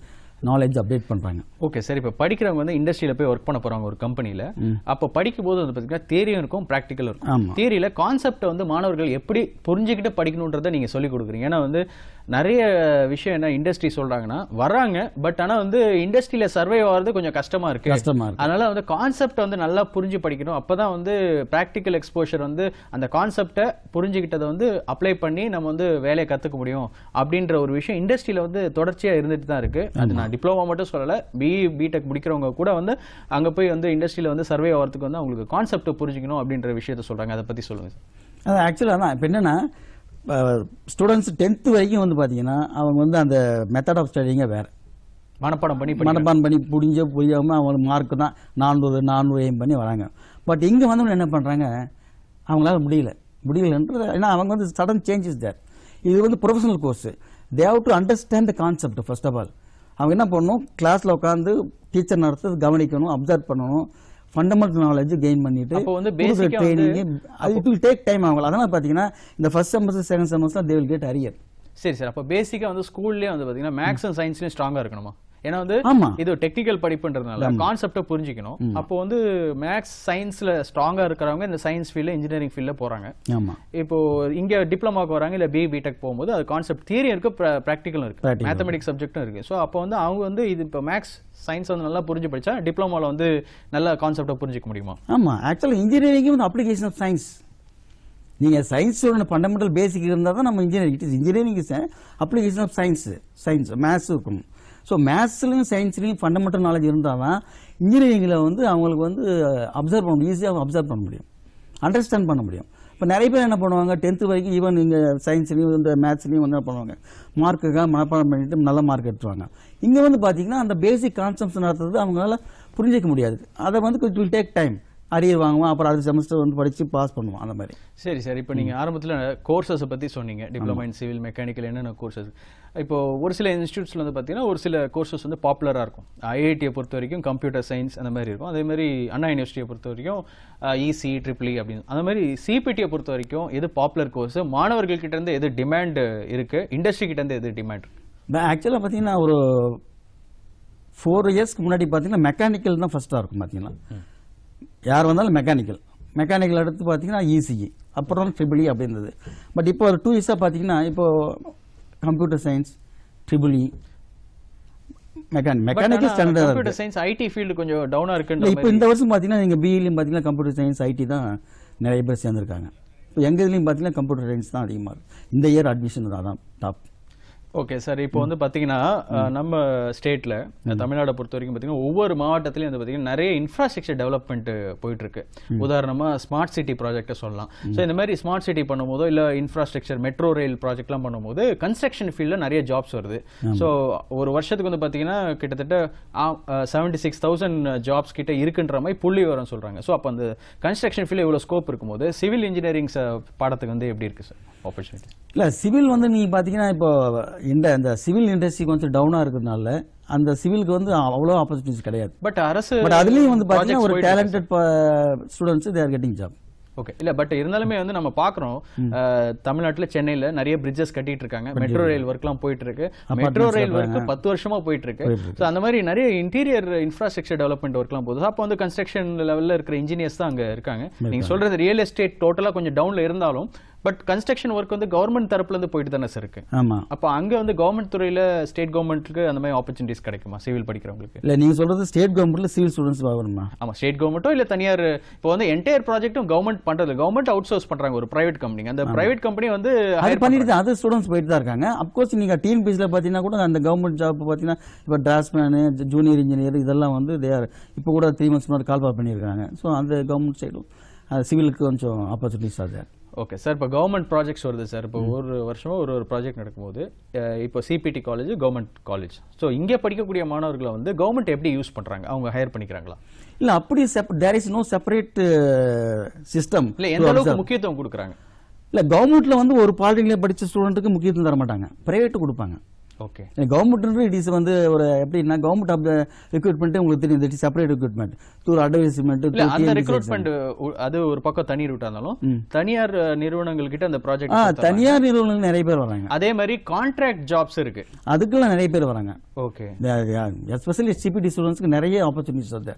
நாலேஜ் அப்டேட் பண்ணுறாங்க ஓகே சார் இப்போ படிக்கிறவங்க வந்து இண்டஸ்ட்ரியில் போய் ஒர்க் பண்ண போகிறாங்க ஒரு கம்பெனியில் அப்போ படிக்கும்போது வந்து பார்த்தீங்கன்னா தேரியும் இருக்கும் ப்ராக்டிக்கலும் இருக்கும் தேரியில் கான்செப்டை வந்து மாணவர்கள் எப்படி புரிஞ்சுக்கிட்டு படிக்கணுன்றதை நீங்கள் சொல்லிக் கொடுக்குறீங்க ஏன்னா வந்து நிறைய விஷயம் என்ன இண்டஸ்ட்ரி சொல்கிறாங்கன்னா வராங்க பட் ஆனால் வந்து இண்டஸ்ட்ரியில் சர்வே ஆகிறது கொஞ்சம் கஷ்டமாக இருக்குது கஷ்டமாக இருக்குது அதனால் வந்து கான்செப்டை வந்து நல்லா புரிஞ்சு படிக்கணும் அப்போ தான் வந்து ப்ராக்டிக்கல் எக்ஸ்போஷர் வந்து அந்த கான்செப்டை புரிஞ்சுக்கிட்டதை வந்து அப்ளை பண்ணி நம்ம வந்து வேலையை கற்றுக்க முடியும் அப்படின்ற ஒரு விஷயம் இண்டஸ்ட்ரியில் வந்து தொடர்ச்சியாக இருந்துட்டு தான் இருக்குது அது நான் டிப்ளமா மட்டும் சொல்லலை பிஇ பிடெக் முடிக்கிறவங்க கூட வந்து அங்கே போய் வந்து இண்டஸ்ட்ரியில் வந்து சர்வே ஆகிறதுக்கு வந்து அவங்களுக்கு கான்செப்ட்டை புரிஞ்சிக்கணும் அப்படின்ற விஷயத்த சொல்கிறாங்க அதை பற்றி சொல்லுங்கள் சார் அது ஆக்சுவலாக தான் இப்போ என்னென்னா ஸ்டூடெண்ட்ஸ் டென்த்து வரைக்கும் வந்து பார்த்தீங்கன்னா அவங்க வந்து அந்த மெத்தட் ஆஃப் ஸ்டடிங்கே வேறு மனப்பாடம் பண்ணி மனப்பாடம் பண்ணி புரிஞ்ச புரியாமல் அவங்களுக்கு மார்க்கு தான் நானூறு நானூறு எய்ம் பண்ணி வராங்க பட் இங்கே வந்து என்ன பண்ணுறாங்க அவங்களால முடியல முடியலன்றது ஏன்னா அவங்க வந்து சடன் சேஞ்சஸ் தேர் இது வந்து professional course they've to understand the concept first of all அவங்க என்ன பண்ணணும் கிளாஸில் உட்காந்து டீச்சர் நடத்துறது கவனிக்கணும் அப்சர்வ் பண்ணணும் ஃபண்டமெண்டல் நாலேஜ் கெயின் பண்ணிட்டு basic training it will take time ஆகும் அதனால பார்த்தீங்கன்னா இந்த first semester second semester they will get arrear சரி சார் அப்போ பேசிக்காக வந்து ஸ்கூல்லேயே வந்து பார்த்தீங்கன்னா மேக்ஸ் அண்ட் சயின்ஸ்லேயும் ஸ்ட்ராங்காக இருக்கணுமா ஏன்னா வந்து இது டெக்னிக்கல் படிப்புன்றதுனால கான்செப்டை புரிஞ்சுக்கணும் அப்போ வந்து மேக்ஸ் சயின்ஸ்ல ஸ்ட்ராங்கா இருக்கிறவங்க இந்த சயின்ஸ் ஃபீல்டு இன்ஜினியரிங் ஃபீல்டில் போறாங்க இப்போ இங்க டிப்ளமாக்கு வராங்க இல்ல பி பிடெக் போகும்போது அது கான்செப்ட் தியரியும் இருக்கு ப்ராக்டிக்கலும் இருக்கு மேத்தமெட்டிக் சப்ஜெக்ட்டும் இருக்கு ஸோ அப்போ வந்து அவங்க வந்து இது இப்போ மேக்ஸ் சயின்ஸ் வந்து நல்லா புரிஞ்சு படிச்சா டிப்ளமாவில் வந்து நல்ல கான்செப்டை புரிஞ்சிக்க முடியுமா ஆமா ஆக்சுவலி இன்ஜினியரிங் வந்து அப்ளிகேஷன் ஆஃப் சயின்ஸ் நீங்கள் சயின்ஸோட ஃபண்டமெண்டல் பேசிக் இருந்தால் தான் நம்ம engineering it is engineering is application of science science maths இருக்கணும் ஸோ மேத்ஸ்லையும் சயின்ஸ்லையும் ஃபண்டமெண்டல் நாலேஜ் இருந்தால் தான் இன்ஜினியரிங்கில் வந்து அவங்களுக்கு வந்து அப்சர்வ் பண்ண முடியும் ஈஸியாக அப்சர்வ் பண்ண முடியும் அண்டர்ஸ்டாண்ட் பண்ண முடியும் இப்போ நிறைய பேர் என்ன பண்ணுவாங்க டென்த்து வரைக்கும் ஈவன் இங்கே சயின்ஸ்லேயும் இந்த மேத்ஸ்லேயும் வந்து என்ன பண்ணுவாங்க மார்க்குக்காக மனப்பாடம் பண்ணிவிட்டு நல்ல மார்க் எடுத்துருவாங்க இங்கே வந்து பார்த்திங்கன்னா அந்த பேசிக் கான்செப்ட்ஸ் நடத்துறது அவங்களால புரிஞ்சிக்க முடியாது அதை வந்து it will take time arrear வாங்குவோம் அப்புறம் அடுத்த செமஸ்டர் வந்து படித்து பாஸ் பண்ணுவோம் அந்த மாதிரி சரி சார் இப்போ நீங்கள் ஆரம்பத்தில் கோர்சஸை பற்றி சொன்னீங்க டிப்ளமா இன் சிவில் மெக்கானிக்கல் என்னென்ன கோர்சஸ் இப்போது ஒரு சில இன்ஸ்டியூட்ஸில் வந்து பார்த்தீங்கன்னா ஒரு சில கோர்சஸ் வந்து பாப்புலராக இருக்கும் ஐஐடியை பொறுத்த வரைக்கும் கம்ப்யூட்டர் சயின்ஸ் அந்த மாதிரி இருக்கும் அதே மாதிரி அண்ணா யூனிவர்சிட்டியை பொறுத்த வரைக்கும் இசி ட்ரிபிளி e e அப்படின்னு அந்த மாதிரி சிபிடியை பொறுத்த வரைக்கும் எது பாப்புலர் கோர்ஸ் மாணவர்கள்கிட்டேருந்து எது டிமாண்டு இருக்குது இண்டஸ்ட்ரிக்கிட்டேருந்து எது டிமாண்ட் இருக்குது ஆக்சுவலாக பார்த்தீங்கன்னா ஒரு ஃபோர் இயர்ஸ்க்கு முன்னாடி பார்த்தீங்கன்னா மெக்கானிக்கல் தான் ஃபஸ்ட்டாக இருக்கும் பார்த்தீங்கன்னா யார் வந்தாலும் மெக்கானிக்கல் மெக்கானிக்கல் எடுத்து பார்த்தீங்கன்னா இசிஇ அப்புறம் ட்ரிபிளி அப்படின்றது பட் இப்போ ஒரு டூ இயர்ஸாக e பார்த்தீங்கன்னா இப்போது கம்ப்யூட்டர் சயின்ஸ் ட்ரிபிளி mechanic mechanical standard computer science IT field கொஞ்சம் டவுனாக இருக்குன்னு இப்போ இந்த வருஷம் பார்த்தீங்கன்னா நீங்கள் பிஇலையும் e பார்த்தீங்கன்னா கம்ப்யூட்டர் சயின்ஸ் ஐடி தான் நிறைய பேர் சேர்ந்துருக்காங்க இப்போ எங்கள் இதுலேயும் பார்த்தீங்கன்னா கம்ப்யூட்டர் சயின்ஸ் தான் அதிகமாக இருக்கும் இந்த இயர் அட்மிஷன் அதான் டாப் ஓகே சார் இப்போ வந்து பார்த்தீங்கன்னா நம்ம ஸ்டேட்டில் தமிழ்நாடை பொறுத்த வரைக்கும் பார்த்தீங்கன்னா ஒவ்வொரு மாவட்டத்திலையும் வந்து பார்த்தீங்கன்னா நிறைய இன்ஃப்ராஸ்ட்ரக்சர் டெவலப்மெண்ட் போயிட்டுருக்கு உதாரணமாக ஸ்மார்ட் சிட்டி ப்ராஜெக்ட்டை சொல்லலாம் ஸோ இந்த மாதிரி ஸ்மார்ட் சிட்டி பண்ணும்போதோ இல்லை இன்ஃப்ராஸ்ட்ரக்சர் மெட்ரோ ரயில் ப்ராஜெக்ட்லாம் பண்ணும்போது கன்ஸ்ட்ரக்ஷன் ஃபீல்டில் நிறைய ஜாப்ஸ் வருது ஸோ ஒரு வருஷத்துக்கு வந்து பார்த்தீங்கன்னா கிட்டத்தட்ட செவன்டி சிக்ஸ் தௌசண்ட் ஜாப்ஸ் கிட்ட இருக்குன்ற மாதிரி புள்ளி வரும்னு சொல்கிறாங்க ஸோ அப்போ அந்த கன்ஸ்ட்ரக்ஷன் ஃபீல்டில் இவ்வளோ ஸ்கோப் இருக்கும்போது சிவில் இன்ஜினியரிங்ஸ் பாடத்துக்கு வந்து எப்படி இருக்குது சார் ஆப்பர்ச்சுனிட்டி இல்லை சிவில் வந்து நீங்கள் பார்த்தீங்கன்னா இப்போ இந்த அந்த சிவில் இண்டஸ்ட்ரிக்கு கொஞ்சம் டவுனாக இருக்கிறதுனால அந்த சிவிலுக்கு வந்து அவ்வளோ ஆப்பர்ச்சுனிட்டிஸ் கிடையாது பட் அரசு பட் அதுலேயும் வந்து பார்த்தீங்கன்னா ஒரு talented students they're getting job okay இல்லை பட் இருந்தாலுமே வந்து நம்ம பார்க்குறோம் தமிழ்நாட்டில் சென்னையில் நிறைய பிரிட்ஜஸ் கட்டிட்டு இருக்காங்க மெட்ரோ ரயில் ஒர்க்லாம் போயிட்டு இருக்கு மெட்ரோ ரயில் ஒர்க்கு பத்து வருஷமா போயிட்டுருக்கு இருக்கு ஸோ அந்த மாதிரி நிறைய இன்டீரியர் இன்ஃப்ராஸ்ட்ரக்சர் டெவலப்மெண்ட் ஒர்க்லாம் போகுது அப்போ வந்து கன்ஸ்ட்ரக்ஷன் லெவலில் இருக்கிற இன்ஜினியர்ஸ் தான் அங்கே இருக்காங்க நீங்கள் சொல்கிறது ரியல் எஸ்டேட் டோட்டலாக கொஞ்சம் டவுனில் இருந்தாலும் பட் கன்ஸ்ட்ரக்ஷன் ஒர்க் வந்து கவர்மெண்ட் இருந்து போயிட்டு தானே சார் இருக்கு ஆமாம் அப்போ அங்கே வந்து கவர்மெண்ட் துறையில் ஸ்டேட் கவர்மெண்ட்டுக்கு அந்த மாதிரி ஆப்பர்ச்சுனிட்டிஸ் கிடைக்குமா சிவில் படிக்கிறவங்களுக்கு இல்லை நீங்கள் சொல்கிறது ஸ்டேட் கவர்மெண்ட்டில் சிவில் ஸ்டூடெண்ட்ஸ் பாக்கணுமா ஆமா ஸ்டேட் கவர்மெண்ட்டோ இல்லை தனியார் இப்போ வந்து என்டையர் ப்ராஜெக்ட்டும் கவர்மெண்ட் பண்ணுறது கவர்மெண்ட் அவுட் சோர்ஸ் பண்ணுறாங்க ஒரு ப்ரைவேட் கம்பெனி அந்த பிரைவேட் கம்பெனி வந்து அது பண்ணிட்டு அது ஸ்டூடெண்ட்ஸ் போயிட்டு தான் இருக்காங்க அப்கோர்ஸ் நீங்கள் டிஎன்பிசியில் பார்த்தீங்கன்னா கூட அந்த கவர்மெண்ட் ஜாப் பார்த்தீங்கன்னா இப்போ டிராஸ்மேனு ஜூனியர் இன்ஜினியர் இதெல்லாம் வந்து தேர் இப்போ கூட த்ரீ மந்த்ஸ் முன்னாடி கால் பண்ணியிருக்காங்க ஸோ அந்த கவர்மெண்ட் சைடும் சிவிலுக்கு கொஞ்சம் ஆப்பர்ச்சுனிட்டிஸ் ஆகுது ஓகே சார் இப்போ கவர்மெண்ட் ப்ராஜெக்ட்ஸ் வருது சார் இப்போ ஒரு வருஷமும் ஒரு ஒரு ப்ராஜெக்ட் நடக்கும்போது இப்போ CPT college government college so இங்கே படிக்கக்கூடிய மாணவர்களை வந்து கவர்மெண்ட் எப்படி யூஸ் பண்ணுறாங்க அவங்க ஹையர் பண்ணிக்கிறாங்களா இல்லை அப்படி செப் there is no separate system இல்லை எந்த அளவுக்கு முக்கியத்துவம் கொடுக்குறாங்க இல்லை கவர்மெண்ட்டில் வந்து ஒரு பாலிடெக்னிக் படித்த ஸ்டூடெண்ட்டுக்கு முக்கியத்துவம் தர மாட்டாங்க ப்ரைவேட்டு கொடுப்பாங்க ஓகே கவர்மெண்ட் இட் இஸ் வந்து ஒரு எப்படின்னா கவர்மெண்ட் ஆஃப் ரெக்ரூட்மெண்ட் உங்களுக்கு தெரியும் it is separate recruitment through advertisement அந்த ரெக்ரூட்மெண்ட் அது ஒரு பக்கம் தனி ரூட் ஆனாலும் தனியார் நிறுவனங்கள் கிட்ட அந்த ப்ராஜெக்ட் தனியார் நிறுவனங்கள் நிறைய பேர் வராங்க அதே மாதிரி கான்ட்ராக்ட் ஜாப்ஸ் இருக்கு அதுக்கெல்லாம் நிறைய பேர் வராங்க ஓகே எஸ்பெஷலி சிபிடி ஸ்டூடெண்ட்ஸ்க்கு நிறைய ஆப்பர்ச்சுனிட்டிஸ் வருது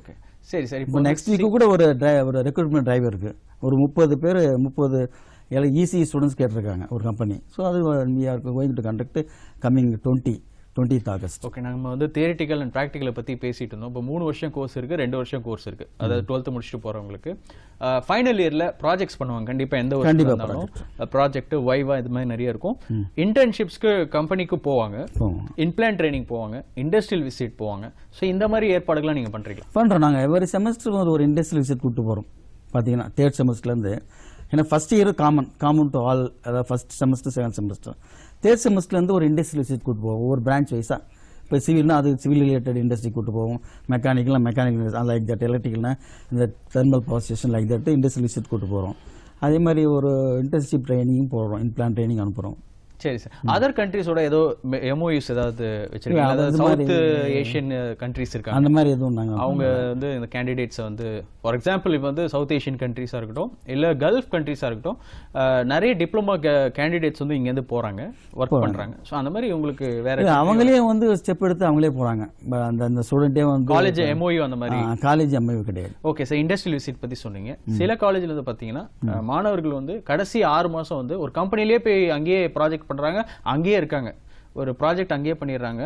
ஓகே சரி சரி இப்போ நெக்ஸ்ட் வீக்கு கூட ஒரு ஒரு ரெக்ரூட்மெண்ட் டிரைவர் இருக்கு ஒரு முப்பது பேர் முப்பது எல்லாம் ஈஸி ஸ்டூடெண்ட்ஸ் கேட்டிருக்காங்க ஒரு கம்பெனி ஸோ அது we going to conduct coming twenty twenty August okay நம்ம வந்து தியரிட்டிக்கல் அண்ட் ப்ராக்டிக்கலை பற்றி பேசிகிட்டு இருந்தோம் இப்போ மூணு வருஷம் கோர்ஸ் இருக்குது ரெண்டு வருஷம் கோர்ஸ் இருக்குது அதாவது டுவெல்த்து முடிச்சுட்டு போகிறவங்களுக்கு ஃபைனல் இயரில் ப்ராஜெக்ட்ஸ் பண்ணுவாங்க கண்டிப்பாக எந்த ஒரு இருந்தாலும் ப்ராஜெக்ட் வைவா இது மாதிரி நிறைய இருக்கும் இன்டர்ன்ஷிப்ஸ்க்கு கம்பெனிக்கு போவாங்க இன்பிளான் ட்ரைனிங் போவாங்க இண்டஸ்ட்ரியல் விசிட் போவாங்க ஸோ இந்த மாதிரி ஏற்பாடுகள்லாம் நீங்கள் பண்ணுறீங்களா பண்ணுறோம் நாங்கள் எவ்வரி செமஸ்டருக்கு ஒரு இண்டஸ்ட்ரியல் விசிட் கூப்பிட்டு போகிறோம் பார்த்தீங்கன்னா தேர்ட் செமஸ்டர்லேருந்து ஏன்னா first year common common to all அதாவது first semester second semester third செமஸ்டர்லேருந்து ஒரு இண்டஸ்ட்ரியல் விசிட் கூட்டு போவோம் ஒவ்வொரு பிரான்ச் வைஸாக இப்போ சிவில்னா அது சிவில் ரிலேட்டட் இண்டஸ்ட்ரி கூட்டு போவோம் மெக்கானிக்கல் மெக்கானிக்கல் லைக் தட் எலக்ட்ரிக்கல்னா இந்த thermal power station like that industrial visit கூட்டு போகிறோம் அதே மாதிரி ஒரு இன்டர்ன்ஷிப் ட்ரைனிங்கும் போகிறோம் இன்பிளான் ட்ரைனிங் அனுப்புகிறோம் சரி சார் அதர் கண்ட்ரிஸோட ஏதோ எம்ஓயூஸ் ஏதாவது சவுத் ஏஷியன் கண்ட்ரிஸ் இருக்காங்க அந்த மாதிரி எதுவும் நாங்கள் அவங்க வந்து இந்த கேண்டிடேட்ஸை வந்து ஃபார் எக்ஸாம்பிள் இப்போ வந்து சவுத் ஏஷியன் கண்ட்ரிஸாக இருக்கட்டும் இல்லை கல்ஃப் கண்ட்ரிஸாக இருக்கட்டும் நிறைய டிப்ளமா கேண்டிடேட்ஸ் வந்து இங்கேருந்து போகிறாங்க ஒர்க் பண்ணுறாங்க ஸோ அந்த மாதிரி உங்களுக்கு வேற அவங்களே வந்து ஸ்டெப் எடுத்து அவங்களே போகிறாங்க அந்த அந்த ஸ்டூடெண்ட்டே வந்து காலேஜ் எம்ஓயூ அந்த மாதிரி காலேஜ் எம்ஓயூ கிடையாது ஓகே சார் இண்டஸ்ட்ரியல் விசிட் பற்றி சொன்னீங்க சில காலேஜில் வந்து பார்த்தீங்கன்னா மாணவர்கள் வந்து கடைசி ஆறு மாதம் வந்து ஒரு கம்பெனிலே போய் அங்கேயே ப்ராஜெக்ட் பண்ணுறாங்க அங்கேயே இருக்காங்க ஒரு ப்ராஜெக்ட் அங்கேயே பண்ணிடுறாங்க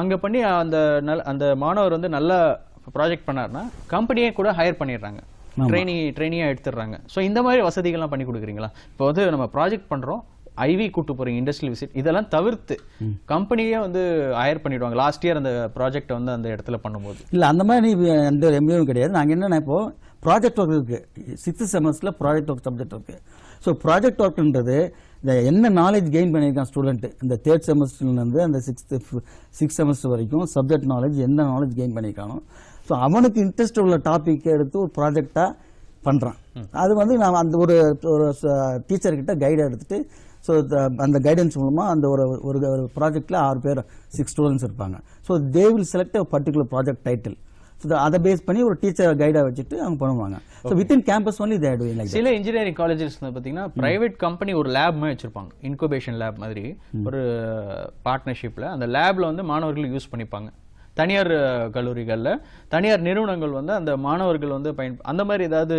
அங்கே பண்ணி அந்த நல் அந்த மாணவர் வந்து நல்லா ப்ராஜெக்ட் பண்ணார்னா கம்பெனியே கூட ஹையர் பண்ணிடுறாங்க ட்ரைனிங் ட்ரைனிங்காக எடுத்துடுறாங்க ஸோ இந்த மாதிரி வசதிகள்லாம் பண்ணி கொடுக்குறீங்களா இப்போ வந்து நம்ம ப்ராஜெக்ட் பண்ணுறோம் ஐவி கூட்டு போகிறீங்க இண்டஸ்ட்ரியல் விசிட் இதெல்லாம் தவிர்த்து கம்பெனியே வந்து ஹயர் பண்ணிவிடுவாங்க லாஸ்ட் இயர் அந்த ப்ராஜெக்ட் வந்து அந்த இடத்துல பண்ணும்போது இல்லை அந்த மாதிரி எந்த ஒரு எம்பியும் கிடையாது நாங்கள் என்னென்ன இப்போது ப்ராஜெக்ட் ஒர்க் இருக்குது சிக்ஸ்த்து செமஸ்டரில் ப்ராஜெக்ட் ஒர்க் சப்ஜெக்ட் இருக்குது ஸோ ப்ராஜெக்ட் ஒர்க்குன்றது இந்த என்ன நாலேஜ் கெயின் பண்ணியிருக்கான் ஸ்டூடெண்ட்டு இந்த தேர்ட் செமஸ்டர்லேருந்து அந்த சிக்ஸ்த்து சிக்ஸ் செமஸ்டர் வரைக்கும் சப்ஜெக்ட் நாலேஜ் என்ன நாலேஜ் கெயின் பண்ணியிருக்கானோ ஸோ அவனுக்கு இன்ட்ரெஸ்ட் உள்ள டாப்பிக்கை எடுத்து ஒரு ப்ராஜெக்டாக பண்ணுறான் அது வந்து நான் அந்த ஒரு ஒரு டீச்சர்கிட்ட கைடை எடுத்துகிட்டு ஸோ அந்த கைடன்ஸ் மூலமாக அந்த ஒரு ஒரு ப்ராஜெக்டில் ஆறு பேர் சிக்ஸ் ஸ்டூடெண்ட்ஸ் இருப்பாங்க so they will select a particular project title அதை பேஸ் பண்ணி ஒரு டீச்சர் கைடாக வச்சுட்டு அவங்க பண்ணுவாங்க so within campus only they do like சில இன்ஜினியரிங் காலேஜஸ் பார்த்தீங்கன்னா பிரைவேட் கம்பெனி ஒரு லேப் மாதிரி வச்சுருப்பாங்க இன்குபேஷன் லேப் மாதிரி ஒரு பார்ட்னர்ஷிப்பில் அந்த லேபில் வந்து மாணவர்கள் யூஸ் பண்ணிப்பாங்க தனியார் கல்லூரிகளில் தனியார் நிறுவனங்கள் வந்து அந்த மாணவர்கள் வந்து பயன் அந்த மாதிரி ஏதாவது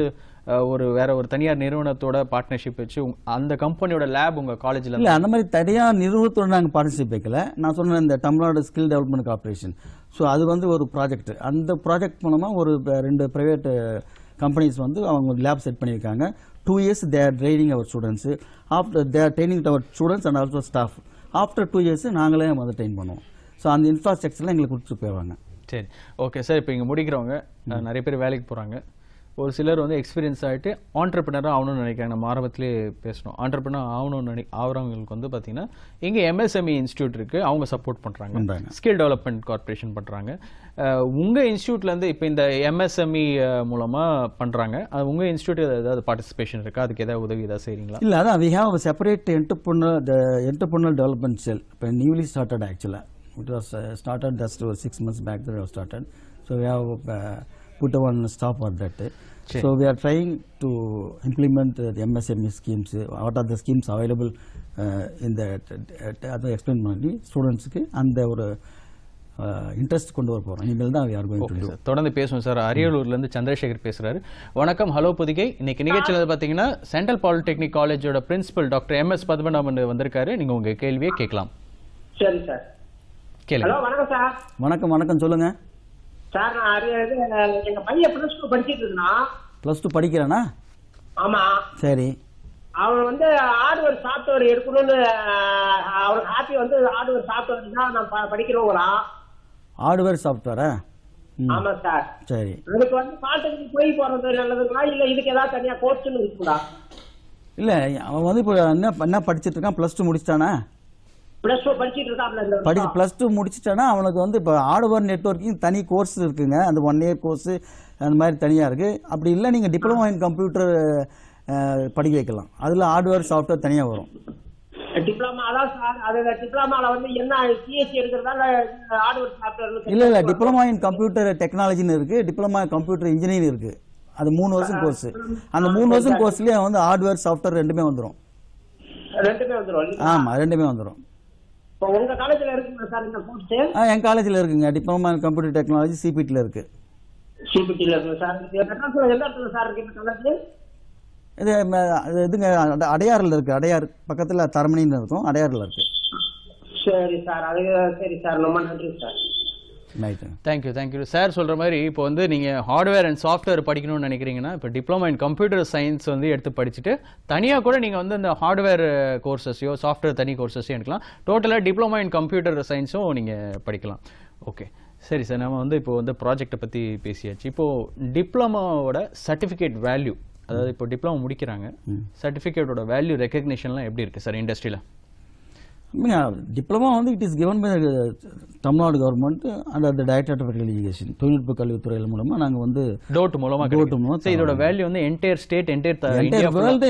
ஒரு வேற ஒரு தனியார் நிறுவனத்தோட பார்ட்னர்ஷிப் வச்சு அந்த கம்பெனியோட லேப் உங்கள் காலேஜில் இல்ல அந்த மாதிரி தனியார் நிறுவனத்தோட நாங்கள் பார்ட்னர்ஷிப் வைக்கல நான் சொன்ன இந்த Tamil Nadu skill development corporation so அது வந்து ஒரு ப்ராஜெக்ட் அந்த ப்ராஜெக்ட் மூலமாக ஒரு ரெண்டு ப்ரைவேட் கம்பெனிஸ் வந்து அவங்க லேப் செட் பண்ணியிருக்காங்க two years their training our students after their training our students and also staff after two years நாங்களே வந்து ட்ரெயின் பண்ணுவோம் ஸோ அந்த இன்ஃப்ராஸ்ட்ரக்சர்லாம் எங்களுக்கு கொடுத்துட்டு போயிடுவாங்க சரி ஓகே சார் இப்போ இங்கே முடிக்கிறவங்க நிறைய பேர் வேலைக்கு போகிறாங்க ஒரு சிலர் வந்து எக்ஸ்பீரியன்ஸ் ஆகிட்டு ஆண்டர்பிரினராக ஆகணும்னு நினைக்கிறாங்க நம்ம ஆரம்பத்திலே பேசணும் ஆண்டர்பிரினர் ஆகணும்னு நினை ஆகிறவங்களுக்கு வந்து பார்த்தீங்கன்னா இங்கே எம்எஸ்எம்இ இன்ஸ்டியூட் e இருக்குது அவங்க சப்போர்ட் பண்ணுறாங்க ஸ்கில் டெவலப்மெண்ட் கார்பரேஷன் பண்ணுறாங்க உங்கள் இன்ஸ்டியூட்லேருந்து இப்போ இந்த எம்எஸ்எம்இ e, மூலமாக பண்ணுறாங்க அது உங்கள் இன்ஸ்டியூட் ஏதாவது பார்ட்டிசிபேஷன் இருக்கா அதுக்கு ஏதாவது உதவி ஏதாவது செய்கிறீங்களா இல்லை அதான் we have separate entrepreneur the entrepreneur development cell இப்போ நியூலி ஸ்டார்டட் ஆக்சுவலாக இட் வாஸ் ஸ்டார்டட் ஜஸ்ட் ஒரு six months back started so we have put one stop on that. Sure. So we are trying to implement uh, the MSME schemes. Uh, what are the schemes available uh, in that? அதை எக்ஸ்பிளைன் பண்ணி ஸ்டூடெண்ட்ஸுக்கு அந்த ஒரு இன்ட்ரெஸ்ட் uh, கொண்டு வர போகிறோம் இனிமேல் தான் யார் சார் தொடர்ந்து பேசுவோம் சார் அரியலூர்லேருந்து சந்திரசேகர் பேசுகிறாரு வணக்கம் ஹலோ புதுகை இன்னைக்கு நிகழ்ச்சியில் பார்த்தீங்கன்னா சென்ட்ரல் பாலிடெக்னிக் காலேஜோட principal doctor M S Padmanabhan வந்திருக்காரு நீங்கள் உங்கள் கேள்வியை கேட்கலாம் சரி சார் கேளுங்க வணக்கம் சார் வணக்கம் வணக்கம் சொல்லுங்கள் சார் நான் அது இது எங்கள் பையன் ப்ளஸ் டூ படிச்சுட்டு இருந்தான் ப்ளஸ் டூ படிக்கிறானா ஆமாம் சரி அவன் வந்து ஹார்ட்வேர் சாஃப்ட்வேர் எடுக்கணும்னு அவனுக்கு ஹாப்பி வந்து ஹார்ட்வேர் சாஃப்ட்வேர் தான் நான் ப- படிக்கிறோங்கிறான் ஹார்ட்வேர் சாஃப்ட்வேரா ஆமா சார் சரி அதுக்கு வந்து பாட்டுக்கு போய் போறது நல்லதுங்களா இல்ல இதுக்கு ஏதாவது தனியா கோர்ஸ்னு இருக்குங்களா இல்லை அவன் வந்து இப்போ என்ன என்ன படிச்சிட்டு இருக்கான் ப்ளஸ் டூ முடிச்சிட்டானா பிளஸ் டூ படிச்சுட்டு படி டூ முடிச்சுட்டானா அவனுக்கு வந்து இப்போ ஆடுவர் நெட்ஒர்க்கிங் தனி கோர்ஸ் இருக்குங்க அந்த ஒன் இயர் கோர்ஸு அந்த மாதிரி தனியாக இருக்குது அப்படி இல்லை நீங்கள் டிப்ளமோ இன் கம்ப்யூட்டர் படிக்க வைக்கலாம் அதில் ஹார்ட்வேர் சாஃப்ட்வேர் தனியாக வரும் இல்லை இல்லை டிப்ளமா இன் கம்ப்யூட்டர் இருக்குது டிப்ளமா கம்ப்யூட்டர் இன்ஜினியரிங் இருக்குது அது மூணு வருஷம் அந்த மூணு வருஷம் கோர்ஸ்லேயே வந்து ஹார்ட்வேர் சாஃப்ட்வேர் ரெண்டுமே வந்துடும் ஆமாம் ரெண்டுமே வந்துடும் உங்க காலேஜ்ல இருக்குங்க சார் இந்த என் இருக்குங்க டிப்ளமா இன் கம்ப்யூட்டர் டெக்னாலஜி சிபிடியில் இருக்கு சார் இது மெட்ராஸ்ல இருக்கு இது இதுங்க அடையார் தரமணின்னு இருக்கும் அடையாறில் இருக்கு சரி சார் அது சரி சார் ரொம்ப நன்றி sir thank thank you thank you sir சொல்கிற மாதிரி இப்போ வந்து நீங்கள் ஹார்ட்வேர் அண்ட் சாஃப்ட்வேர் படிக்கணும்னு நினைக்கிறீங்கன்னா இப்போ டிப்ளமோ இன் கம்ப்யூட்டர் சயின்ஸ் வந்து எடுத்து படிச்சுட்டு தனியாக கூட நீங்கள் வந்து இந்த ஹார்ட்வேர் கோர்சஸையோ சாஃப்ட்வேர் தனி கோர்சஸையும் எடுக்கலாம் டோட்டலாக டிப்ளமோ இன் கம்ப்யூட்டர் சயின்ஸும் நீங்கள் படிக்கலாம் ஓகே சரி சார் நம்ம வந்து இப்போ வந்து ப்ராஜெக்டை பற்றி பேசியாச்சு இப்போது டிப்ளமோவோட சர்டிஃபிகேட் வேல்யூ அதாவது இப்போ டிப்ளமோ முடிக்கிறாங்க சர்டிஃபிகேட்டோட வேல்யூ ரெக்கக்னேஷன்லாம் எப்படி இருக்குது சார் இண்டஸ்ட்ரியில் டிப்ளமா uh, வந்து it is given by Tamil Nadu government and அந்த டைரக்டர் ஆஃப் எஜுகேஷன் தொழில்நுட்ப கல்வித்துறையில் மூலமாக நாங்கள் வந்து டோட் மூலமாக டோட் மூலமாக இதோட வேல்யூ வந்து entire state entire entire world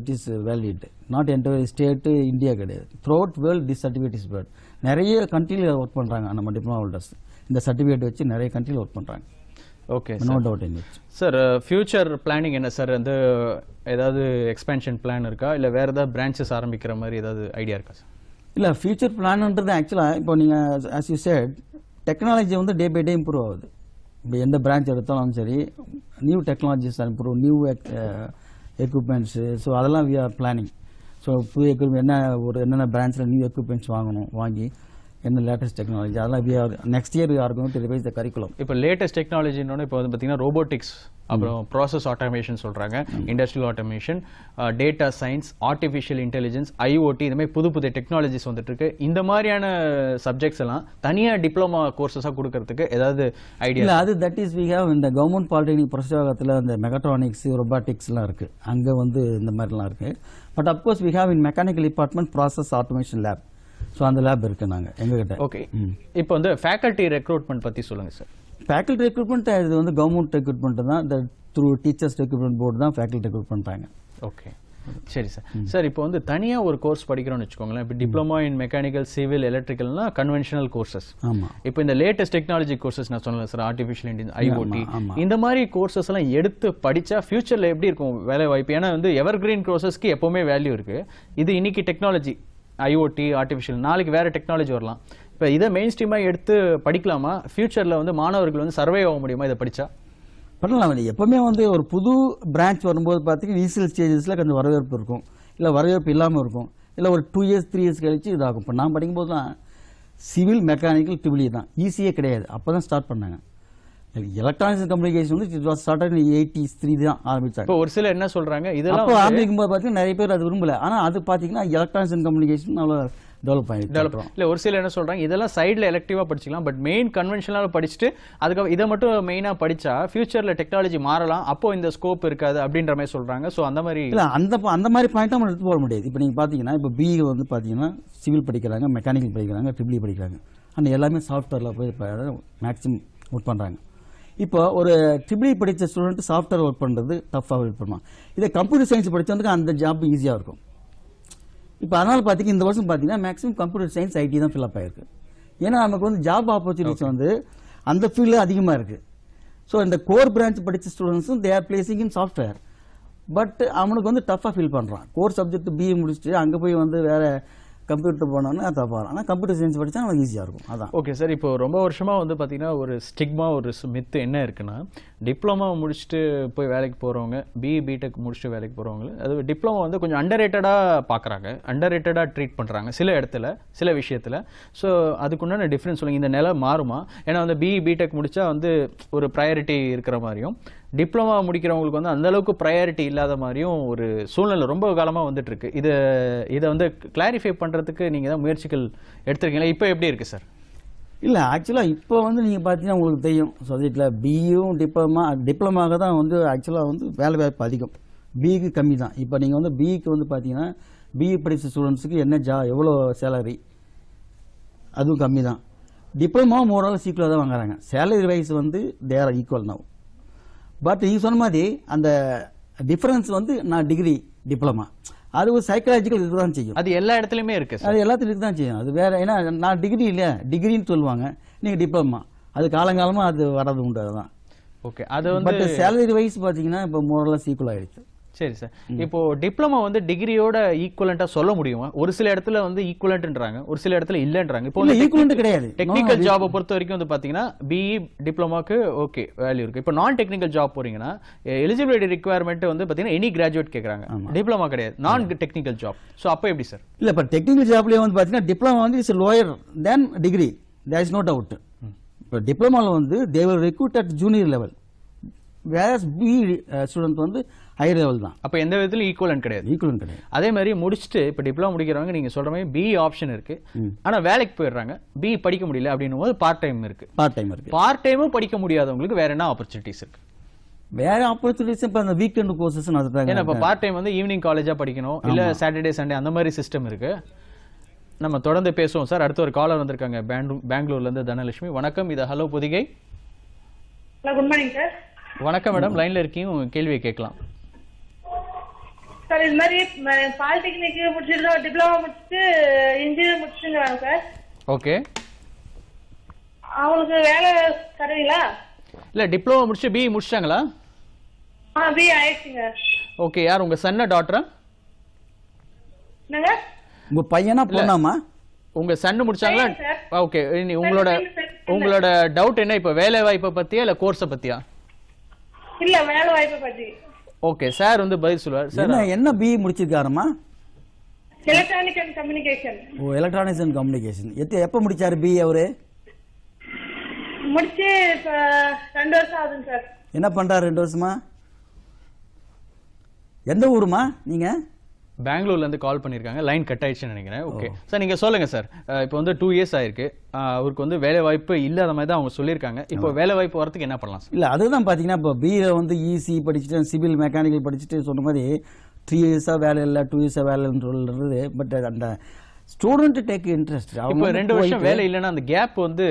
it is valued not entire state India கிடையாது throughout world this certificate is world நிறைய கண்ட்ரியில் ஒர்க் பண்ணுறாங்க நம்ம டிப்ளமா ஹோல்டர்ஸ் இந்த சர்டிஃபிகேட் வச்சு நிறைய கண்ட்ரியில் ஒர்க் பண்ணுறாங்க okay no doubt in sir future planning என்ன சார் வந்து ஏதாவது எக்ஸ்பென்ஷன் பிளான் இருக்கா இல்லை வேறு ஏதாவது பிரான்ச்சஸ் ஆரம்பிக்கிற மாதிரி ஏதாவது ஐடியா இருக்கா சார் இல்லை ஃபியூச்சர் பிளான்ன்றது ஆக்சுவலாக இப்போ நீங்கள் ஆஸ் யூ சேட் டெக்னாலஜி வந்து டே பை டே இம்ப்ரூவ் ஆகுது இப்போ எந்த பிரான்ச் எடுத்தாலும் சரி new technologies improve new equipments so அதெல்லாம் வி ஆர் பிளானிங் ஸோ புது எக்யூப் என்ன ஒரு என்னென்ன பிரான்ச்சில் நியூ எக்யூப்மெண்ட்ஸ் வாங்கணும் வாங்கி என்ன லேட்டஸ்ட் டெக்னாலஜி அதெல்லாம் we are next year we are going to revise the curriculum இப்போ லேட்டஸ்ட் டெக்னாலஜின்னு இப்போ வந்து பார்த்தீங்கன்னா ரோபோட்டிக்ஸ் அப்புறம் ப்ராசஸ் ஆட்டோமேஷன் சொல்கிறாங்க industrial automation data science artificial intelligence IOT இந்த மாதிரி புது புது டெக்னாலஜிஸ் வந்துட்டுருக்கு இந்த மாதிரியான சப்ஜெக்ட்ஸ் எல்லாம் தனியாக டிப்ளமா கோர்சஸாக கொடுக்கறதுக்கு ஏதாவது ஐடியா இல்லை அது தட் இஸ் வி ஹேவ் இந்த கவர்மெண்ட் பாலிடெக்னிக் பிரசாகத்தில் இந்த மெகட்ரானிக்ஸ் ரொபாட்டிக்ஸ்லாம் இருக்குது அங்கே வந்து இந்த மாதிரிலாம் இருக்குது but of course we have in mechanical department process automation lab so அந்த லேப் இருக்குது நாங்கள் எங்ககிட்ட ஓகே இப்போ வந்து ஃபேக்கல்ட்டி ரெக்ரூட்மெண்ட் பற்றி சொல்லுங்கள் சார் ஃபேக்கல்ட்டி ரெக்ரூட்மெண்ட் இது வந்து கவர்மெண்ட் ரெக்ரூட்மெண்ட் தான் இந்த த்ரூ டீச்சர்ஸ் ரெக்ரூட்மெண்ட் போர்டு தான் ஃபேக்கல்ட்டி ரெக்ரூட் பண்ணுறாங்க ஓகே சரி சார் சார் இப்போ வந்து தனியாக ஒரு கோர்ஸ் படிக்கிறோம்னு வச்சுக்கோங்களேன் இப்போ டிப்ளமா இன் மெக்கானிக்கல் சிவில் எலக்ட்ரிக்கல்னா கன்வென்ஷனல் கோர்சஸ் ஆமாம் இப்போ இந்த லேட்டஸ்ட் டெக்னாலஜி கோர்சஸ் நான் சொன்னேன் சார் ஆர்டிஃபிஷியல் இன்டெலிஜென்ஸ் ஐஓடி இந்த மாதிரி கோர்சஸ் எல்லாம் எடுத்து படித்தா ஃபியூச்சரில் எப்படி இருக்கும் வேலை வாய்ப்பு ஏன்னா வந்து எவர் கிரீன் கோர்சஸ்க்கு எப்போவுமே வேல்யூ இருக்குது இது இன்னைக்கு டெக்னாலஜி ஐஓடி ஆர்டிஃபிஷியல் நாளைக்கு வேறு டெக்னாலஜி வரலாம் இப்போ இதை மெயின் ஸ்ட்ரீமாக எடுத்து படிக்கலாமா ஃப்யூச்சரில் வந்து மாணவர்கள் வந்து சர்வே ஆக முடியுமா இதை படித்தா பண்ணலாம் எப்போவுமே வந்து ஒரு புது பிரான்ச் வரும்போது பார்த்தீங்கன்னா இனிஷியல் ஸ்டேஜஸில் கொஞ்சம் வரவேற்பு இருக்கும் இல்லை வரவேற்பு இல்லாமல் இருக்கும் இல்லை ஒரு டூ இயர்ஸ் த்ரீ இயர்ஸ் கழித்து இதாகும் இப்போ நான் படிக்கும்போது தான் சிவில் மெக்கானிக்கல் ட்ரிபிளி தான் ஈஸியே கிடையாது அப்போ தான் ஸ்டார்ட் பண்ணாங்க எலக்ட்ரானிக்ஸ் கம்யூனிகேஷன் வந்து it was start eighties three தான் ஆரம்பிச்சாங்க இப்போ ஒரு சில என்ன சொல்கிறாங்க இதெல்லாம் அப்போ ஆரம்பிக்கும் போது பார்த்தீங்கன்னா நிறைய பேர் அது விரும்பல ஆனால் அது பார்த்தீங்கன்னா எலக்ட்ரானிக்ஸ் கம்யூனிகேஷன் நல்லா டெவலப் ஆகிடுச்சு டெவலப் இல்லை ஒரு சில என்ன சொல்கிறாங்க இதெல்லாம் சைடில் எலக்டிவாக படிச்சிக்கலாம் பட் மெயின் கன்வென்ஷனலாக படிச்சுட்டு அதுக்கப்புறம் இதை மட்டும் மெயினாக படித்தா ஃபியூச்சரில் டெக்னாலஜி மாறலாம் அப்போ இந்த ஸ்கோப் இருக்காது அப்படின்ற மாதிரி சொல்கிறாங்க ஸோ அந்த மாதிரி இல்லை அந்த அந்த மாதிரி பாயிண்ட் நம்ம எடுத்து போட முடியாது இப்போ நீங்கள் பார்த்தீங்கன்னா இப்போ பிஇ வந்து பார்த்தீங்கன்னா சிவில் படிக்கிறாங்க மெக்கானிக்கல் படிக்கிறாங்க ட்ரிபிளி e படிக்கிறாங்க ஆனால் எல்லாமே சாஃப்ட்வேரில் போய் மேக்ஸிமம் ஒர்க் பண்ணுறாங்க இப்போ ஒரு ட்ரிபிளி படித்த ஸ்டூடெண்ட் சாஃப்ட்வேர் ஒர்க் பண்ணுறது டஃப்பாக ஒர்க் பண்ணுவான் இதே கம்ப்யூட்டர் சயின்ஸ் படித்தவனுக்கு அந்த ஜாப் ஈஸியாக இருக்கும் இப்போ அதனால் பார்த்தீங்கன்னா இந்த வருஷம் பார்த்தீங்கன்னா மேக்ஸிமம் கம்ப்யூட்டர் சயின்ஸ் ஐடி தான் ஃபில்அப் ஆகிருக்கு ஏன்னா நமக்கு வந்து ஜாப் ஆப்பர்ச்சுனிட்டிஸ் வந்து அந்த ஃபீல்டில் அதிகமாக இருக்குது ஸோ இந்த கோர் பிரான்ச் படித்த ஸ்டூடெண்ட்ஸும் they are placing in software but அவனுக்கு வந்து டஃப்பாக ஃபீல் பண்ணுறான் கோர் சப்ஜெக்ட் பிஏ முடிச்சுட்டு அங்கே போய் வந்து வேறு கம்ப்யூட்டர் போனோன்னா தப்பாக ஆனால் கம்ப்யூட்டர் சயின்ஸ் படித்தா நமக்கு ஈஸியாக இருக்கும் அதான் ஓகே சார் இப்போ ரொம்ப வருஷமாக வந்து பார்த்திங்கன்னா ஒரு ஸ்டிக்மா ஒரு மித்து என்ன இருக்குன்னா டிப்ளமா முடிச்சுட்டு போய் வேலைக்கு போகிறவங்க பிஇ பிடெக் முடிச்சுட்டு வேலைக்கு போகிறவங்க அது டிப்ளமா வந்து கொஞ்சம் அண்டர் ரேட்டடாக பார்க்குறாங்க அண்டர் ரேட்டடாக ட்ரீட் பண்ணுறாங்க சில இடத்துல சில விஷயத்தில் ஸோ அதுக்குண்டான டிஃப்ரென்ஸ் சொல்லுங்கள் இந்த நிலை மாறுமா ஏன்னா வந்து பிஇ பிடெக் முடித்தா வந்து ஒரு ப்ரையாரிட்டி இருக்கிற மாதிரியும் டிப்ளமா முடிக்கிறவங்களுக்கு வந்து அந்தளவுக்கு ப்ரையாரிட்டி இல்லாத மாதிரியும் ஒரு சூழ்நிலை ரொம்ப காலமாக வந்துட்டுருக்கு இது இதை வந்து கிளாரிஃபை பண்ணுறதுக்கு நீங்கள் தான் முயற்சிகள் எடுத்துருக்கீங்களா இப்போ எப்படி இருக்குது சார் இல்லை ஆக்சுவலாக இப்போ வந்து நீங்கள் பார்த்தீங்கன்னா உங்களுக்கு தெரியும் சொசைட்டியில் பியும் டிப்ளமா டிப்ளமாக தான் வந்து ஆக்சுவலாக வந்து வேலை வாய்ப்பு அதிகம் பிக்கு கம்மி தான் இப்போ நீங்கள் வந்து பிக்கு வந்து பார்த்தீங்கன்னா பிஇ படித்த ஸ்டூடெண்ட்ஸுக்கு என்ன ஜா எவ்வளோ சேலரி அதுவும் கம்மி தான் டிப்ளமாவும் ஓரளவு சீக்கிரம் தான் வாங்குறாங்க சேலரி வைஸ் வந்து தேர் ஈக்குவல் தான் பட் நீங்கள் சொன்ன மாதிரி அந்த டிஃப்ரென்ஸ் வந்து நான் டிகிரி டிப்ளமா அது ஒரு சைக்கலாஜிக்கல் இதுக்கு தான் செய்யும் அது எல்லா இடத்துலையுமே இருக்கு அது எல்லாத்துலையும் தான் செய்யும் அது வேற ஏன்னா நான் டிகிரி இல்லையா டிகிரின்னு சொல்லுவாங்க நீங்கள் டிப்ளமா அது காலங்காலமாக அது வர்றது உண்டு அதுதான் ஓகே அது வந்து சேலரி வைஸ் பார்த்தீங்கன்னா இப்போ மோரலாக சீக்குவல் ஆகிடுச்சு சரி சார் இப்போ டிப்ளமோ வந்து டிகிரியோட ஈக்குவலண்டா சொல்ல முடியுமா ஒரு சில இடத்துல வந்து ஈக்குவலண்ட்ன்றாங்க ஒரு சில இடத்துல இல்லைன்றாங்க இப்போ ஈக்குவலண்ட் கிடையாது டெக்னிக்கல் ஜாப் பொறுத்த வரைக்கும் வந்து பாத்தீங்கன்னா பிஇ டிப்ளமாக்கு ஓகே வேல்யூ இருக்கு இப்போ நான் டெக்னிக்கல் ஜாப் போறீங்கன்னா எலிஜிபிலிட்டி ரிக்வயர்மெண்ட் வந்து பாத்தீங்கன்னா எனி கிராஜுவேட் கேட்கறாங்க டிப்ளமா கிடையாது நான் டெக்னிக்கல் ஜாப் ஸோ அப்போ எப்படி சார் இல்ல இப்போ டெக்னிக்கல் ஜாப்லயே வந்து பாத்தீங்கன்னா டிப்ளமா வந்து is lower than degree there is no doubt இப்போ டிப்ளமாவில் வந்து they're recruit at junior level வேற பிஇ ஸ்டூடெண்ட் வந்து ஹையர் லெவல் தான் அப்போ எந்த விதத்தில் ஈக்குவலன் கிடையாது ஈக்குவலன் கிடையாது அதே மாதிரி முடிச்சுட்டு இப்போ டிப்ளமோ முடிக்கிறவங்க நீங்கள் சொல்கிற மாதிரி பி ஆப்ஷன் இருக்குது ஆனால் வேலைக்கு போயிடுறாங்க பி படிக்க முடியல அப்படின்னும் போது பார்ட் டைம் இருக்குது பார்ட் டைம் இருக்குது பார்ட் டைமும் படிக்க முடியாதவங்களுக்கு வேறு என்ன ஆப்பர்ச்சுனிட்டிஸ் இருக்குது வேற ஆப்பர்ச்சுனிட்டிஸ் இப்போ அந்த வீக்கெண்ட் கோர்சஸ் நடத்துறாங்க ஏன்னா இப்போ பார்ட் டைம் வந்து ஈவினிங் காலேஜாக படிக்கணும் இல்லை சாட்டர்டே சண்டே அந்த மாதிரி சிஸ்டம் இருக்கு நம்ம தொடர்ந்து பேசுவோம் சார் அடுத்த ஒரு காலர் வந்திருக்காங்க பெங்களூர்லேருந்து தனலட்சுமி வணக்கம் இது hello Podhigai good morning sir வணக்கம் மேடம் லைனில் இருக்கீங்க கேள்வியை கேட்கலாம் சார் இது மாதிரி பாலிடெக்னிக் முடிச்சிருந்தா டிப்ளமோ முடிச்சுட்டு இன்ஜினியர் முடிச்சுங்கிறாங்க சார் ஓகே அவங்களுக்கு வேலை தருவீங்களா இல்ல டிப்ளமோ முடிச்சு பி முடிச்சிட்டாங்களா ஆ பி ஆயிடுச்சுங்க ஓகே யார் உங்க சன்ன டாட்டர் என்னங்க உங்க பையனா பொண்ணாமா உங்க சன் முடிச்சாங்களா ஓகே உங்களோட உங்களோட டவுட் என்ன இப்ப வேலை வாய்ப்பை பத்தியா இல்ல கோர்ஸை பத்தியா இல்ல வேலை வாய்ப்பை பத்தி ஓகே சார் வந்து பதில் சொல்லுவார் சார் என்ன என்ன பிஇ முடிச்சிருக்காருமா எலக்ட்ரானிக் அண்ட் கம்யூனிகேஷன் ஓ எலக்ட்ரானிக்ஸ் அண்ட் கம்யூனிகேஷன் எத்த எப்ப முடிச்சாரு பிஇ அவரு முடிச்சி ரெண்டு வருஷம் ஆகுது சார் என்ன பண்றாரு ரெண்டு வருஷமா எந்த ஊருமா நீங்க பெங்களூர்லேருந்து கால் பண்ணியிருக்காங்க லைன் கட் ஆயிடுச்சுன்னு நினைக்கிறேன் ஓகே சார் நீங்கள் சொல்லுங்கள் சார் இப்போ வந்து டூ இயர்ஸ் ஆயிருக்கு அவருக்கு வந்து வேலை வாய்ப்பு இல்லாத மாதிரி தான் அவங்க சொல்லியிருக்காங்க இப்போ வேலை வாய்ப்பு வரத்துக்கு என்ன பண்ணலாம் இல்லை அதுதான் பார்த்தீங்கன்னா இப்போ பிஏ வந்து இசி e படிச்சுட்டு சிவில் மெக்கானிக்கல் படிச்சுட்டு சொன்ன மாதிரி த்ரீ இயர்ஸாக வேலை இல்லை டூ இயர்ஸாக வேலை சொல்றது பட் அந்த ஸ்டூடெண்ட் டேக் இன்ட்ரெஸ்ட் அவங்க ரெண்டு வருஷம் வேலை இல்லைன்னா அந்த கேப் வந்து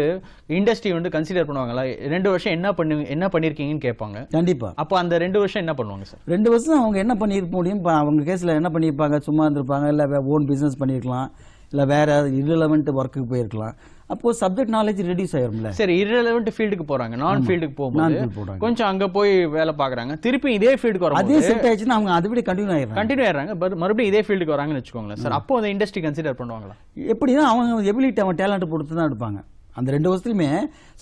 இண்டஸ்ட்ரி வந்து கன்சிடர் பண்ணுவாங்களா ரெண்டு வருஷம் என்ன பண்ணி என்ன பண்ணியிருக்கீங்கன்னு கேட்பாங்க கண்டிப்பாக அப்போ அந்த ரெண்டு வருஷம் என்ன பண்ணுவாங்க சார் ரெண்டு வருஷம் அவங்க என்ன பண்ணியிருக்க முடியும் அவங்க கேஸில் என்ன பண்ணியிருப்பாங்க சும்மா இருந்திருப்பாங்க இல்லை ஓன் பிஸ்னஸ் பண்ணியிருக்கலாம் இல்லை வேறு இரலவெண்ட் ஒர்க்குக்கு போயிருக்கலாம் அப்போ சப்ஜெக்ட் நாலேஜ் ரெடியூஸ் ஆயிரும்ல சரி இரலவெண்ட் ஃபீல்டுக்கு போறாங்க நான் ஃபீல்டுக்கு போகும்போது கொஞ்சம் அங்க போய் வேலை பாக்குறாங்க திருப்பி இதே ஃபீல்டுக்கு வரும் அதே செட் ஆயிடுச்சுன்னா அவங்க அதுபடி கண்டினியூ ஆயிடுறாங்க கண்டினியூ ஆயிடுறாங்க பட் மறுபடியும் இதே ஃபீல்டுக்கு வராங்கன்னு வச்சுக்கோங்களேன் சார் அப்போ அந்த இண்டஸ்ட்ரி கன்சிடர் பண்ணுவாங்களா எப்படின்னா அவங்க எபிலிட்டி அவங்க டேலண்ட் பொறுத்து தான் எடுப்பாங்க அந்த ரெண்டு வருஷத்துலையுமே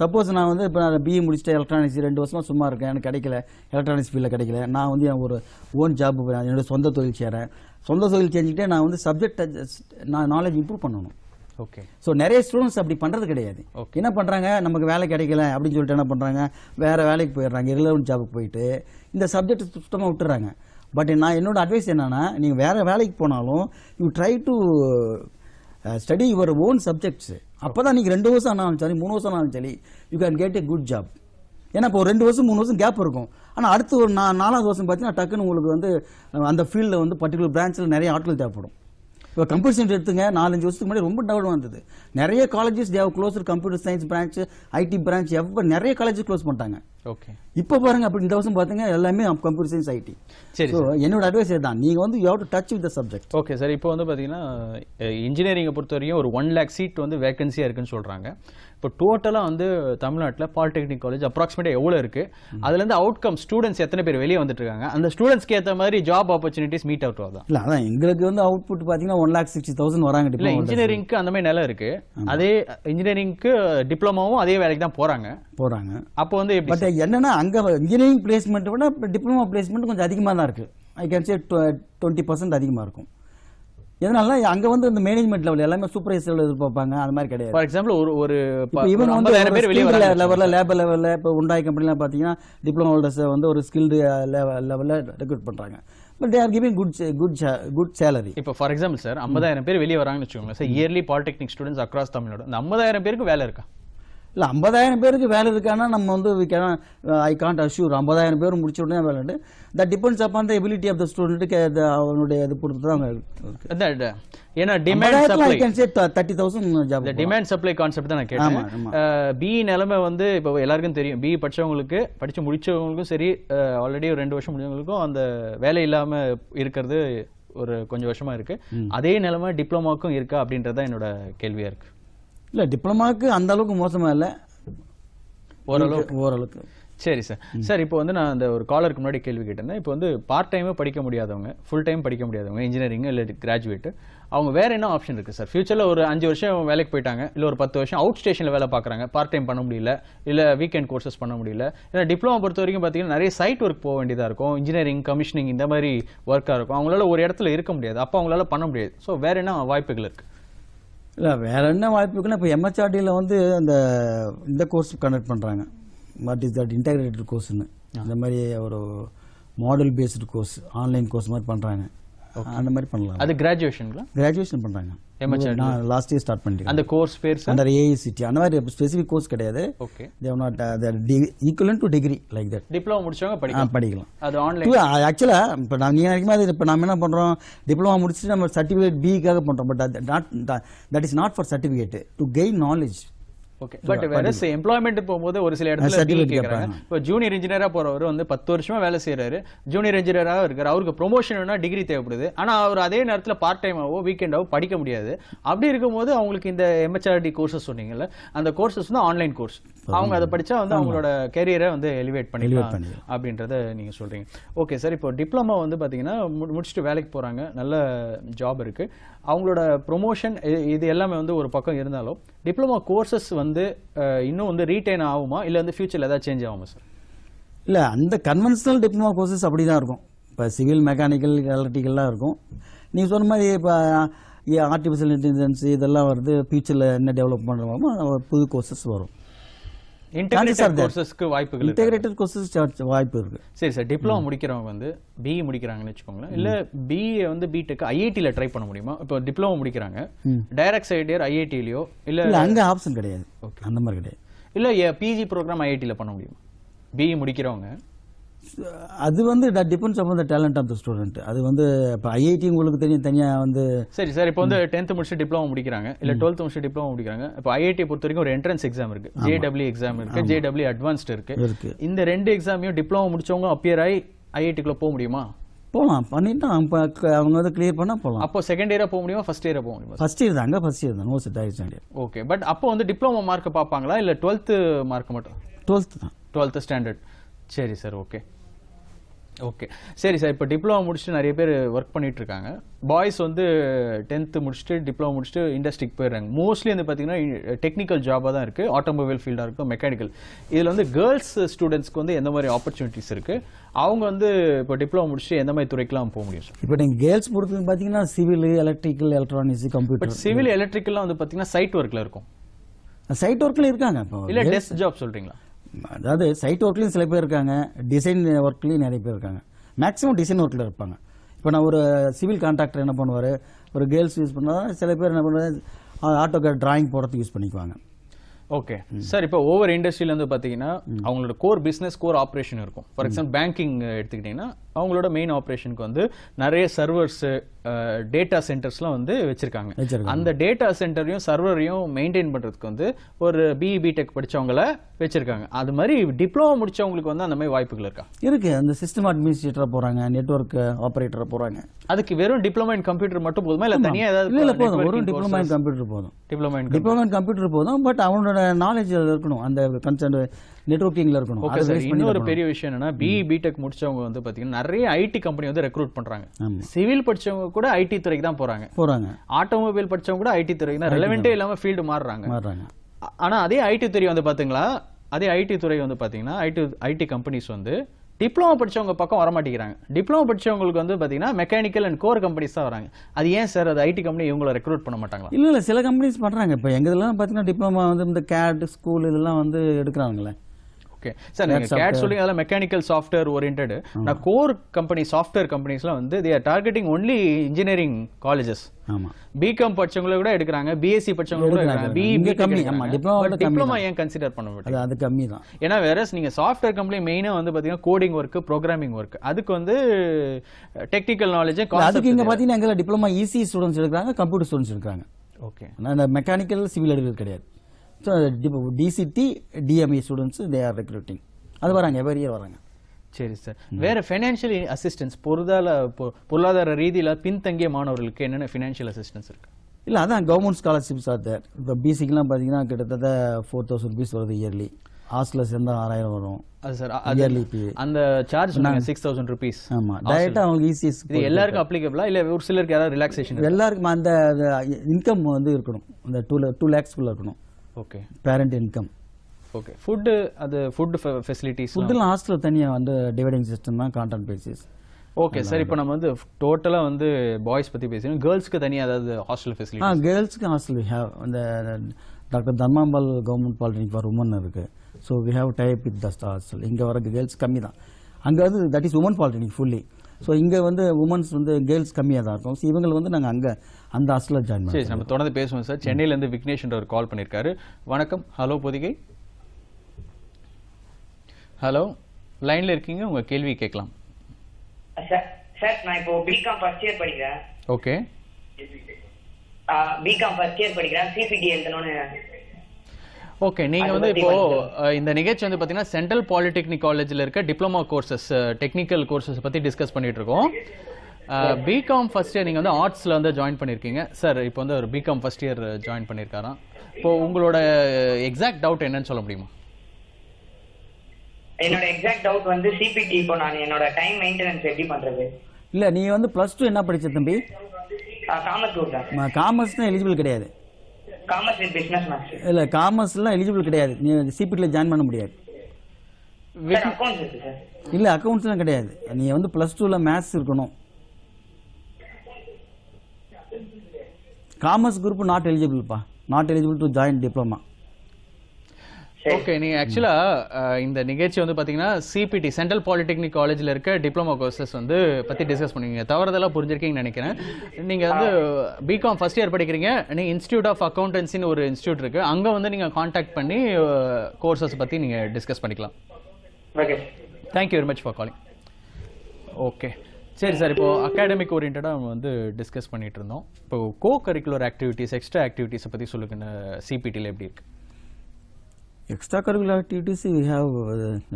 சப்போஸ் நான் வந்து இப்போ நான் பிஇ முடிச்சுட்டு எலக்ட்ரானிக்ஸ் ரெண்டு வருஷமாக சும்மா இருக்கேன் எனக்கு கிடைக்கல எலக்ட்ரானிக்ஸ் ஃபீல்டில் கிடைக்கல நான் வந்து என் ஒரு ஓன் ஜாப் என்னோட சொந்த தொழில் செய்கிறேன் சொந்த தொழில் செஞ்சுக்கிட்டே நான் வந்து சப்ஜெக்ட் நான் நாலேஜ் இம்ப்ரூவ் பண்ணணும் ஓகே ஸோ நிறைய ஸ்டூடெண்ட்ஸ் அப்படி பண்ணுறது கிடையாது என்ன பண்ணுறாங்க நமக்கு வேலை கிடைக்கல அப்படின்னு சொல்லிட்டு என்ன பண்ணுறாங்க வேறு வேலைக்கு போயிடுறாங்க ரிலவன் ஜாபுக்கு போயிட்டு இந்த சப்ஜெக்ட் சுத்தமாக விட்டுறாங்க பட் நான் என்னோடய அட்வைஸ் என்னென்னா நீங்கள் வேறு வேலைக்கு போனாலும் you try to study your own subjects அப்போ தான் நீங்கள் ரெண்டு வருஷம் ஆனாலும் சரி மூணு வருஷம் ஆனாலும் சரி you can get a good job ஏன்னா இப்போ ஒரு ரெண்டு வருஷம் மூணு வருஷம் கேப் இருக்கும் ஆனால் அடுத்து ஒரு நாலாவது வருஷம் பார்த்தீங்கன்னா டக்குன்னு உங்களுக்கு வந்து அந்த ஃபீல்டில் வந்து பர்டிகுலர் பிரான்ச்சில் நிறைய ஆட்கள் தேவைப்படும் இப்போ கம்ப்யூட்டர் சயின்ஸ் எடுத்துங்க நாலஞ்சு வருஷத்துக்கு முன்னாடி ரொம்ப டவுட் வந்தது நிறைய colleges they close computer science branch IT branch எவ்வளோ நிறைய காலேஜ் க்ளோஸ் பண்ணிட்டாங்க ஓகே இப்போ பாருங்க அப்படி இந்த வருஷம் பார்த்தீங்க எல்லாமே கம்ப்யூட்டர் சயின்ஸ் ஐடி சரி ஸோ என்னோட அட்வைஸ் தான் நீங்கள் வந்து you have to touch with the subject okay sir இப்போ வந்து பார்த்தீங்கன்னா இன்ஜினியரிங்கை பொறுத்த வரைக்கும் ஒரு ஒன் லேக் சீட் வந்து வேகன்சியாக இருக்குன்னு சொல்கிறாங்க இப்போ டோட்டலாக வந்து தமிழ்நாட்டில் பாலிடெக்னிக் காலேஜ் அப்ராக்சிமேட்டாக எவ்வளோ இருக்குது அதுலேருந்து அவுட் கம் ஸ்டூடெண்ட்ஸ் எத்தனை பேர் வெளியே வந்துட்டுருக்காங்க அந்த ஸ்டூடெண்ட்ஸ்க்கு ஏற்ற மாதிரி ஜாப் ஆப்பர்ச்சுனிட்டிஸ் மீட் அவுட் ஆகும் இல்லை அதான் எங்களுக்கு வந்து அவுட் புட் பார்த்தீங்கன்னா ஒன் லேக் சிக்ஸ்டி தௌசண்ட் வராங்க இல்லை இன்ஜினியரிங்க்கு அந்த மாதிரி நிலம் இருக்குது அதே இன்ஜினியரிங்க்கு டிப்ளமாவும் அதே வேலைக்கு தான் போகிறாங்க போகிறாங்க அப்போ வந்து பட் என்னென்னா அங்கே இன்ஜினியரிங் பிளேஸ்மெண்ட்டை விட டிப்ளமா பிளேஸ்மெண்ட் கொஞ்சம் அதிகமாக தான் இருக்குது I can say twenty percent அதிகமாக இருக்கும் எதனால அங்க வந்து இந்த மேனேஜ்மெண்ட் லெவல் எல்லாமே சூப்பர்வைசர் பார்ப்பாங்க அந்த மாதிரி கிடையாது ஃபார் எக்ஸாம்பிள் ஒரு ஒரு இவங்க வந்து பேர் வெளியே லெவலில் லேபர் லெவல்ல இப்போ உண்டாய் கம்பெனிலாம் பார்த்தீங்கன்னா டிப்ளமோ ஹோல்டர்ஸை வந்து ஒரு ஸ்கில்டு லெவலில் ரெக்ரூட் பண்ணுறாங்க but they're giving good good good salary இப்போ ஃபார் எக்ஸாம்பிள் சார் ஐம்பதாயிரம் பேர் வெளியே வராங்கன்னு வச்சுக்கோங்களேன் sir yearly polytechnic students across Tamil Nadu அந்த ஐம்பதாயிரம் பேருக்கு வேலை இருக்கா இல்லை ஐம்பதாயிரம் பேருக்கு வேலை இருக்கான்னா நம்ம வந்து we can I can't assure ஐம்பதாயிரம் பேர் முடிச்ச உடனே வேலை உண்டு that depends upon the ability of the ஸ்டூடெண்ட்டுக்கு அது அவனுடைய இது பொறுத்து தான் ஏன்னா demand supply can say 30000 job demand supply concept தான் நான் கேட்டேன் பிஇ நிலைமை வந்து இப்போ எல்லாருக்கும் தெரியும் பிஇ படிச்சவங்களுக்கு படித்து முடிச்சவங்களுக்கும் சரி ஆல்ரெடி ஒரு ரெண்டு வருஷம் முடிஞ்சவங்களுக்கும் அந்த வேலை இல்லாமல் இருக்கிறது ஒரு கொஞ்சம் வருஷமாக இருக்குது அதே நிலமை டிப்ளமாக்கும் இருக்கா அப்படின்றது தான் என்னோட கேள்வியாக இருக்குது இல்லை டிப்ளமாவுக்கு அந்த அளவுக்கு மோசமாக இல்லை ஓரளவுக்கு ஓரளவுக்கு சரி சார் சார் இப்போ வந்து நான் அந்த ஒரு காலருக்கு முன்னாடி கேள்வி கேட்டிருந்தேன் இப்போ வந்து பார்ட் டைமே படிக்க முடியாதவங்க ஃபுல் டைம் படிக்க முடியாதவங்க இன்ஜினியரிங் இல்லை கிராஜுவேட்டு அவங்க வேறு என்ன ஆப்ஷன் இருக்குது சார் ஃபியூச்சரில் ஒரு அஞ்சு வருஷம் வேலைக்கு போயிட்டாங்க இல்லை ஒரு பத்து வருஷம் அவுட் ஸ்டேஷனில் வேலை பார்க்குறாங்க பார்ட் டைம் பண்ண முடியல இல்லை வீக்கெண்ட் கோர்சஸ் பண்ண முடியல இல்லை டிப்ளமா பொறுத்த வரைக்கும் பார்த்தீங்கன்னா நிறைய சைட் ஒர்க் போக வேண்டியதாக இருக்கும் இன்ஜினியரிங் கமிஷனிங் இந்த மாதிரி ஒர்க்காக இருக்கும் அவங்களால ஒரு இடத்துல இருக்க முடியாது அப்போ அவங்களால பண்ண முடியாது ஸோ வேறு என்ன வாய்ப்புகள் இருக்குது இல்லை வேறு என்ன வாய்ப்பு இருக்குன்னா இப்போ எம்எச்ஆர்டியில் வந்து அந்த இந்த கோர்ஸ் கண்டக்ட் பண்ணுறாங்க வாட் இஸ் தட் இன்டகிரேட்டட் கோர்ஸ்னு அந்த மாதிரி ஒரு model based course online course மாதிரி பண்ணுறாங்க அந்த மாதிரி பண்ணலாம் அது கிராஜுவேஷன் கிராஜுவேஷன் பண்ணுறாங்க நான் லாஸ்ட் இயர் ஸ்டார்ட் பண்ணிட்டேன் அந்த கோர்ஸ் பேர் அண்டர் ஏஐசிடி அந்த மாதிரி ஸ்பெசிஃபிக் கோர்ஸ் கிடையாது okay they not equivalent to degree like that diploma முடிச்சவங்க படிக்கலாம் படிக்கலாம் அது ஆன்லைன் ஆக்சுவலாக இப்போ நான் நீங்கள் நினைக்கும் அது இப்போ நம்ம என்ன பண்ணுறோம் டிப்ளமோ முடிச்சுட்டு நம்ம சர்டிஃபிகேட் பிக்காக பண்ணுறோம் but not that is not for certificate to gain knowledge okay but வேற எம்ப்ளாய்மெண்ட் போகும்போது ஒரு சில இடத்துல கேட்குறாங்க இப்போ ஜூனியர் இன்ஜினியராக போகிறவர் வந்து பத்து வருஷமா வேலை செய்கிறாரு ஜூனியர் இன்ஜினியராக இருக்கார் அவருக்கு ப்ரொமோஷன் வேணால் டிகிரி தேவைப்படுது ஆனால் அவர் அதே நேரத்தில் பார்ட் டைமாவோ வீக்கெண்டாவோ படிக்க முடியாது அப்படி இருக்கும்போது அவங்களுக்கு இந்த எம்ஹெச்ஆர்டி கோர்சஸ் சொன்னீங்கல்ல அந்த கோர்சஸ் வந்து ஆன்லைன் கோர்ஸ் அவங்க அதை படித்தா வந்து அவங்களோட கெரியரை வந்து எலிவேட் பண்ணி அப்படின்றத நீங்கள் சொல்கிறீங்க ஓகே சார் இப்போ டிப்ளமா வந்து பார்த்தீங்கன்னா முடிச்சுட்டு வேலைக்கு போகிறாங்க நல்ல ஜாப் இருக்குது அவங்களோட ப்ரொமோஷன் இது எல்லாமே வந்து ஒரு பக்கம் இருந்தாலும் டிப்ளமா கோர்சஸ் வந்து இன்னும் வந்து ரீட்டைன் ஆகுமா இல்லை வந்து ஃபியூச்சரில் ஏதாவது சேஞ்ச் ஆகுமா சார் இல்லை அந்த கன்வென்ஷனல் டிப்ளமா கோர்சஸ் அப்படி தான் இருக்கும் இப்போ சிவில் மெக்கானிக்கல் எலக்ட்ரிக்கல்லாம் இருக்கும் நீங்கள் சொன்ன மாதிரி இப்போ ஆர்டிஃபிஷியல் இன்டெலிஜென்ஸ் இதெல்லாம் வருது ஃபியூச்சரில் என்ன டெவலப் பண்ணுறோமோ புது கோர்சஸ் வரும் இன்டெகிரேட்டட் கோர்சஸ்க்கு வாய்ப்புகள் இன்டெகிரேட்டட் வாய்ப்பு இருக்கு சரி சார் டிப்ளமோ முடிக்கிறவங்க வந்து பிஇ முடிக்கிறாங்கன்னு வச்சுக்கோங்களேன் இல்ல பிஇ வந்து பிடெக் ஐஐடியில ட்ரை பண்ண முடியுமா இப்போ டிப்ளமோ முடிக்கிறாங்க டைரக்ட் சைட் இயர் ஐஐடியிலயோ இல்ல ஆப்ஷன் கிடையாது அந்த மாதிரி கிடையாது இல்ல பிஜி ப்ரோக்ராம் ஐஐடியில பண்ண முடியுமா பிஇ முடிக்கிறவங்க அது வந்து depends upon the talent of the student அது வந்து இப்போ ஐஐடி உங்களுக்கு தெரியும் தனியாக வந்து சரி சார் இப்போ வந்து டென்த்து முடிச்சு டிப்ளமோ முடிக்கிறாங்க இல்லை டுவெல்த் முடிச்சு டிப்ளமோ முடிக்கிறாங்க இப்போ ஐஐடி பொறுத்த வரைக்கும் ஒரு என்ட்ரன்ஸ் எக்ஸாம் இருக்கு ஜேடபிள்யூ எக்ஸாம் e இருக்கு ஜேடபிள்யூ e அட்வான்ஸ்ட் இருக்கு இந்த ரெண்டு எக்ஸாமையும் டிப்ளமோ முடிச்சவங்க அப்பியர் ஆகி ஐஐடிக்குள்ளே போக முடியுமா போகலாம் பண்ணிட்டு அவங்க அவங்க வந்து கிளியர் பண்ணால் போகலாம் அப்போ செகண்ட் இயராக போக முடியுமா ஃபஸ்ட் இயராக போக முடியுமா ஃபஸ்ட் இயர் தாங்க ஃபஸ்ட் இயர் தான் நோ செட் ஆகிடுச்சு ஓகே பட் அப்போ வந்து டிப்ளமோ மார்க் பார்ப்பாங்களா இல்லை டுவெல்த்து மார்க் மட்டும் டுவெல்த்து தான் டுவெல்த்து ஸ்டாண்டர்ட் சரி சார் ஓகே ஓகே சரி சார் இப்போ டிப்ளமோ முடிச்சுட்டு நிறைய பேர் ஒர்க் பண்ணிகிட்டு இருக்காங்க பாய்ஸ் வந்து டென்த்து முடிச்சுட்டு டிப்ளமோ முடிச்சுட்டு இண்டஸ்ட்ரிக்கு போயிடுறாங்க மோஸ்ட்லி வந்து பார்த்தீங்கன்னா டெக்னிக்கல் ஜாபாக தான் இருக்குது ஆட்டோமொபைல் ஃபீல்டாக இருக்கும் மெக்கானிக்கல் இதில் வந்து கேர்ள்ஸ் ஸ்டூடெண்ட்ஸ்க்கு வந்து எந்த மாதிரி ஆப்பர்ச்சுனிட்டிஸ் இருக்குது அவங்க வந்து இப்போ டிப்ளமோ முடிச்சுட்டு எந்த மாதிரி துறைக்கெலாம் போக முடியும் இப்போ நீங்கள் கேர்ள்ஸ் பொறுத்து பார்த்தீங்கன்னா civil electrical electronics computer civil எலக்ட்ரிக்கல்லாம் வந்து பார்த்தீங்கன்னா சைட் ஒர்க்கில் இருக்கும் சைட் ஒர்க்கில் இருக்காங்க இப்போ இல்லை டெஸ்ட் ஜாப் சொல்கிறீங்களா அதாவது சைட் ஒர்க்லேயும் சில பேர் இருக்காங்க டிசைன் ஒர்க்லேயும் நிறைய பேர் இருக்காங்க மேக்ஸிமம் டிசைன் ஒர்க்கில் இருப்பாங்க இப்போ நான் ஒரு சிவில் கான்ட்ராக்டர் என்ன பண்ணுவார் ஒரு கேர்ள்ஸ் யூஸ் பண்ணால் சில பேர் என்ன பண்ணுவார் ஆட்டோக்கார் டிராயிங் போடுறதுக்கு யூஸ் பண்ணிக்குவாங்க ஓகே சார் இப்போ ஒவ்வொரு இண்டஸ்ட்ரியிலேருந்து பார்த்தீங்கன்னா அவங்களோட கோர் பிஸ்னஸ் கோர் ஆப்ரேஷன் இருக்கும் ஃபார் எக்ஸாம்பிள் பேங்கிங் எடுத்துக்கிட்டிங்கன்னா அவங்களோட மெயின் ஆப்ரேஷனுக்கு வந்து நிறைய சர்வர்ஸ் டேட்டா சென்டர்ஸ்லாம் வந்து வச்சிருக்காங்க அந்த டேட்டா சென்டரையும் சர்வரையும் மெயின்டைன் பண்ணுறதுக்கு வந்து ஒரு பிஇ பிடெக் படித்தவங்கள வச்சிருக்காங்க அது மாதிரி டிப்ளமோ முடித்தவங்களுக்கு வந்து அந்த மாதிரி வாய்ப்புகள் இருக்கா இருக்கு அந்த சிஸ்டம் அட்மினிஸ்ட்ரேட்டராக போகிறாங்க நெட்ஒர்க் ஆப்ரேட்டராக போகிறாங்க அதுக்கு வெறும் டிப்ளமோ இன் கம்ப்யூட்டர் மட்டும் போதுமா இல்லை தனியாக ஏதாவது இல்லை போதும் வெறும் டிப்ளமோ இன் கம்ப்யூட்டர் போதும் diploma in diploma in computer போதும் பட் அவனோட நாலேஜ் இருக்கணும் அந்த கன்சர்ன் நெட்ஒர்க்கிங்ல இருக்கணும் ஓகே இன்னொரு பெரிய விஷயம் என்னன்னா பிஇ பிடெக் e, முடிச்சவங்க வந்து பார்த்தீங்கன்னா நிறைய ஐடி கம்பெனி வந்து ரெக்ரூட் பண்றாங்க சிவில் படிச்சவங்க கூட ஐடி துறைக்கு தான் போறாங்க போறாங்க ஆட்டோமொபைல் படிச்சவங்க கூட ஐடி துறைக்கு தான் ரெலவெண்ட்டே இல்லாமல் ஃபீல்டு மாறுறாங்க ஆனா அதே ஐடி துறை வந்து பாத்தீங்களா அதே ஐடி துறை வந்து பார்த்தீங்கன்னா ஐடி ஐடி கம்பெனிஸ் வந்து டிப்ளமோ படித்தவங்க பக்கம் வரமாட்டேங்கிறாங்க டிப்ளமோ படித்தவங்களுக்கு வந்து பார்த்தீங்கன்னா மெக்கானிக்கல் அண்ட் கோர் கம்பெனிஸ் தான் வராங்க அது ஏன் சார் அது ஐடி கம்பெனி இவங்களை ரெக்ரூட் பண்ண மாட்டாங்களா இல்லை இல்லை சில கம்பெனிஸ் பண்ணுறாங்க இப்போ எங்கள் இதெல்லாம் பார்த்தீங்கன்னா டிப்ளமோ வந்து இந்த கேட் ஸ்கூல் இதெல்லாம் வந்து எடுக்கிறாங்களே ஓகே சார் நீங்கள் கேட் சொல்லி அதெல்லாம் மெக்கானிக்கல் சாஃப்ட்வேர் ஓரியன்ட் நான் கோர் கம்பெனி சாஃப்ட்வேர் கம்பெனிஸ்லாம் வந்து they are targeting only engineering colleges BCom படிச்சவங்கள கூட எடுக்கிறாங்க பிஎஸ்சி படிச்சவங்கள கூட எடுக்கிறாங்க டிப்ளமா ஏன் கன்சிடர் பண்ண முடியும் அது கம்மி தான் ஏன்னா வேற நீங்க சாஃப்ட்வேர் கம்பெனி மெயினா வந்து பாத்தீங்கன்னா கோடிங் ஒர்க் ப்ரோக்ராமிங் ஒர்க் அதுக்கு வந்து டெக்னிக்கல் நாலேஜ் அதுக்கு இங்க பாத்தீங்கன்னா எங்க டிப்ளமா இசி ஸ்டூடெண்ட்ஸ் எடுக்கிறாங்க கம்ப்யூட்டர் ஸ்டூடெண்ட்ஸ் எடுக்கிறாங்க ஓகே நான் மெக்கானிக்கல் சிவில் எடுக்கிறது கிடையாது so DCT DME students they are recruiting அது வராங்க எவர் இயர் வராங்க சரி சார் வேற ஃபைனான்ஷியல் அசிஸ்டன்ஸ் பொருளாதார பொருளாதார ரீதியில் பின்தங்கிய மாணவர்களுக்கு என்னென்ன ஃபினான்ஷியல் அசிஸ்டன்ஸ் இருக்கு இல்லை அதான் கவர்மெண்ட் ஸ்காலர்ஷிப்ஸ் ஆர் தேர் இப்போ பிசிக்கெலாம் பார்த்தீங்கன்னா கிட்டத்தட்ட ஃபோர் தௌசண்ட் ருபீஸ் வருது இயர்லி ஹாஸ்டலில் சேர்ந்தால் ஆறாயிரம் வரும் அது சார் இயர்லி அந்த சார்ஜ் நாங்கள் சிக்ஸ் தௌசண்ட் ருபீஸ் ஆமாம் டைரெக்டாக அவங்களுக்கு ஈஸி e இது எல்லாருக்கும் அப்ளிகபிளா இல்லை ஒரு சிலருக்கு யாராவது ரிலாக்ஸேஷன் எல்லாருக்கும் அந்த இன்கம் வந்து இருக்கணும் அந்த டூ டூ லேக்ஸ்ஃபுல்லாக இருக்கணும் okay parent income okay food அது ஃபுட் ஃபெசிலிட்டிஸ் ஃபுட்டில் ஹாஸ்டலில் தனியாக வந்து டிவைடிங் சிஸ்டம் தான் கான்டன் பேசிஸ் ஓகே சார் இப்போ நம்ம வந்து டோட்டலாக வந்து பாய்ஸ் பற்றி பேசுகிறோம் கேர்ள்ஸ்க்கு தனியாக அதாவது ஹாஸ்டல் ஃபெசிலிட்டி ஆ கேர்ள்ஸ்க்கு ஹாஸ்டல் வி ஹேவ் இந்த doctor Dharmambal government polytechnic for women இருக்குது so we have type with தஸ்ட் ஹாஸ்டல் இங்கே வர கேர்ள்ஸ் கம்மி தான் அங்கே வந்து that is women polytechnic fully so இங்கே வந்து உமன்ஸ் வந்து கேர்ள்ஸ் கம்மியாக தான் இருக்கும் ஸோ இவங்களை வந்து நாங்கள் அங்கே அந்த ஹாஸ்டலில் ஜாயின் சரி நம்ம தொடர்ந்து பேசுவோம் சார் சென்னையிலேருந்து விக்னேஷ்ன்ற ஒரு கால் பண்ணியிருக்காரு வணக்கம் ஹலோ பொதிகை ஹலோ லைனில் இருக்கீங்க உங்கள் கேள்வி கேட்கலாம் சார் நான் இப்போ பிகாம் ஃபர்ஸ்ட் இயர் படிக்கிறேன் ஓகே பிகாம் ஃபர்ஸ்ட் இயர் படிக்கிறேன் சிபிடி எழுதணும்னு ஓகே நீங்கள் வந்து இப்போ இந்த நிகழ்ச்சி வந்து பார்த்தீங்கன்னா சென்ட்ரல் பாலிடெக்னிக் காலேஜில் இருக்க டிப்ளமா கோர்சஸ் டெக்னிக்கல் கோர்சஸ் பற்றி டிஸ்கஸ் பண்ணிட்டு இருக்கோம் பிகாம் ஃபர்ஸ்ட் இயர் நீங்கள் வந்து ஆர்ட்ஸில் வந்து ஜாயின் பண்ணியிருக்கீங்க சார் இப்போ வந்து ஒரு BCom first year join uh, பண்ணியிருக்காராம் இப்போ உங்களோட எக்ஸாக்ட் டவுட் என்னன்னு சொல்ல முடியுமா என்னோட எக்ஸாக்ட் டவுட் வந்து சிபிடி இப்போ நான் என்னோட டைம் மெயின்டெனன்ஸ் எப்படி பண்றது இல்ல நீ வந்து பிளஸ் டூ என்ன படிச்ச தம்பி காமர்ஸ் குரூப் காமர்ஸ்னா எலிஜிபிள் கிடையாது காமர்ஸ் பிசினஸ் மேக்ஸ் இல்ல காமர்ஸ்லாம் எலிஜிபிள் கிடையாது நீ சிபிடில ஜாயின் பண்ண முடியாது இல்ல அக்கவுண்ட்ஸ்லாம் கிடையாது நீ வந்து பிளஸ் டூல மேத்ஸ் இருக்கணும் காமர்ஸ் குரூப் நாட் எலிஜிபிள்ப்பா not eligible to join diploma okay நீங்கள் ஆக்சுவலாக இந்த நிகழ்ச்சி வந்து பார்த்தீங்கன்னா சிபிடி சென்ட்ரல் பாலிடெக்னிக் காலேஜில் இருக்க டிப்ளமோ கோர்சஸ் வந்து பற்றி டிஸ்கஸ் பண்ணுவீங்க தவறதெல்லாம் புரிஞ்சிருக்கீங்கன்னு நினைக்கிறேன் நீங்கள் வந்து பிகாம் ஃபஸ்ட் இயர் படிக்கிறீங்க நீங்கள் இன்ஸ்டியூட் ஆஃப் அக்கௌண்டன்சின்னு ஒரு இன்ஸ்டியூட் இருக்குது அங்கே வந்து நீங்கள் காண்டாக்ட் பண்ணி கோர்சஸ் பற்றி நீங்கள் டிஸ்கஸ் பண்ணிக்கலாம் okay thank you very much for calling okay சரி சார் இப்போ அகாடமிக் ஓரியன்டாக நம்ம வந்து டிஸ்கஸ் பண்ணிட்டு இருந்தோம் இப்போ கோ கரிக்குலர் ஆக்டிவிட்டிஸ் எக்ஸ்ட்ரா ஆக்டிவிட்டிஸை பற்றி சொல்லுங்கள் சிபிடியில் எப்படி இருக்கு extra curricular activities we have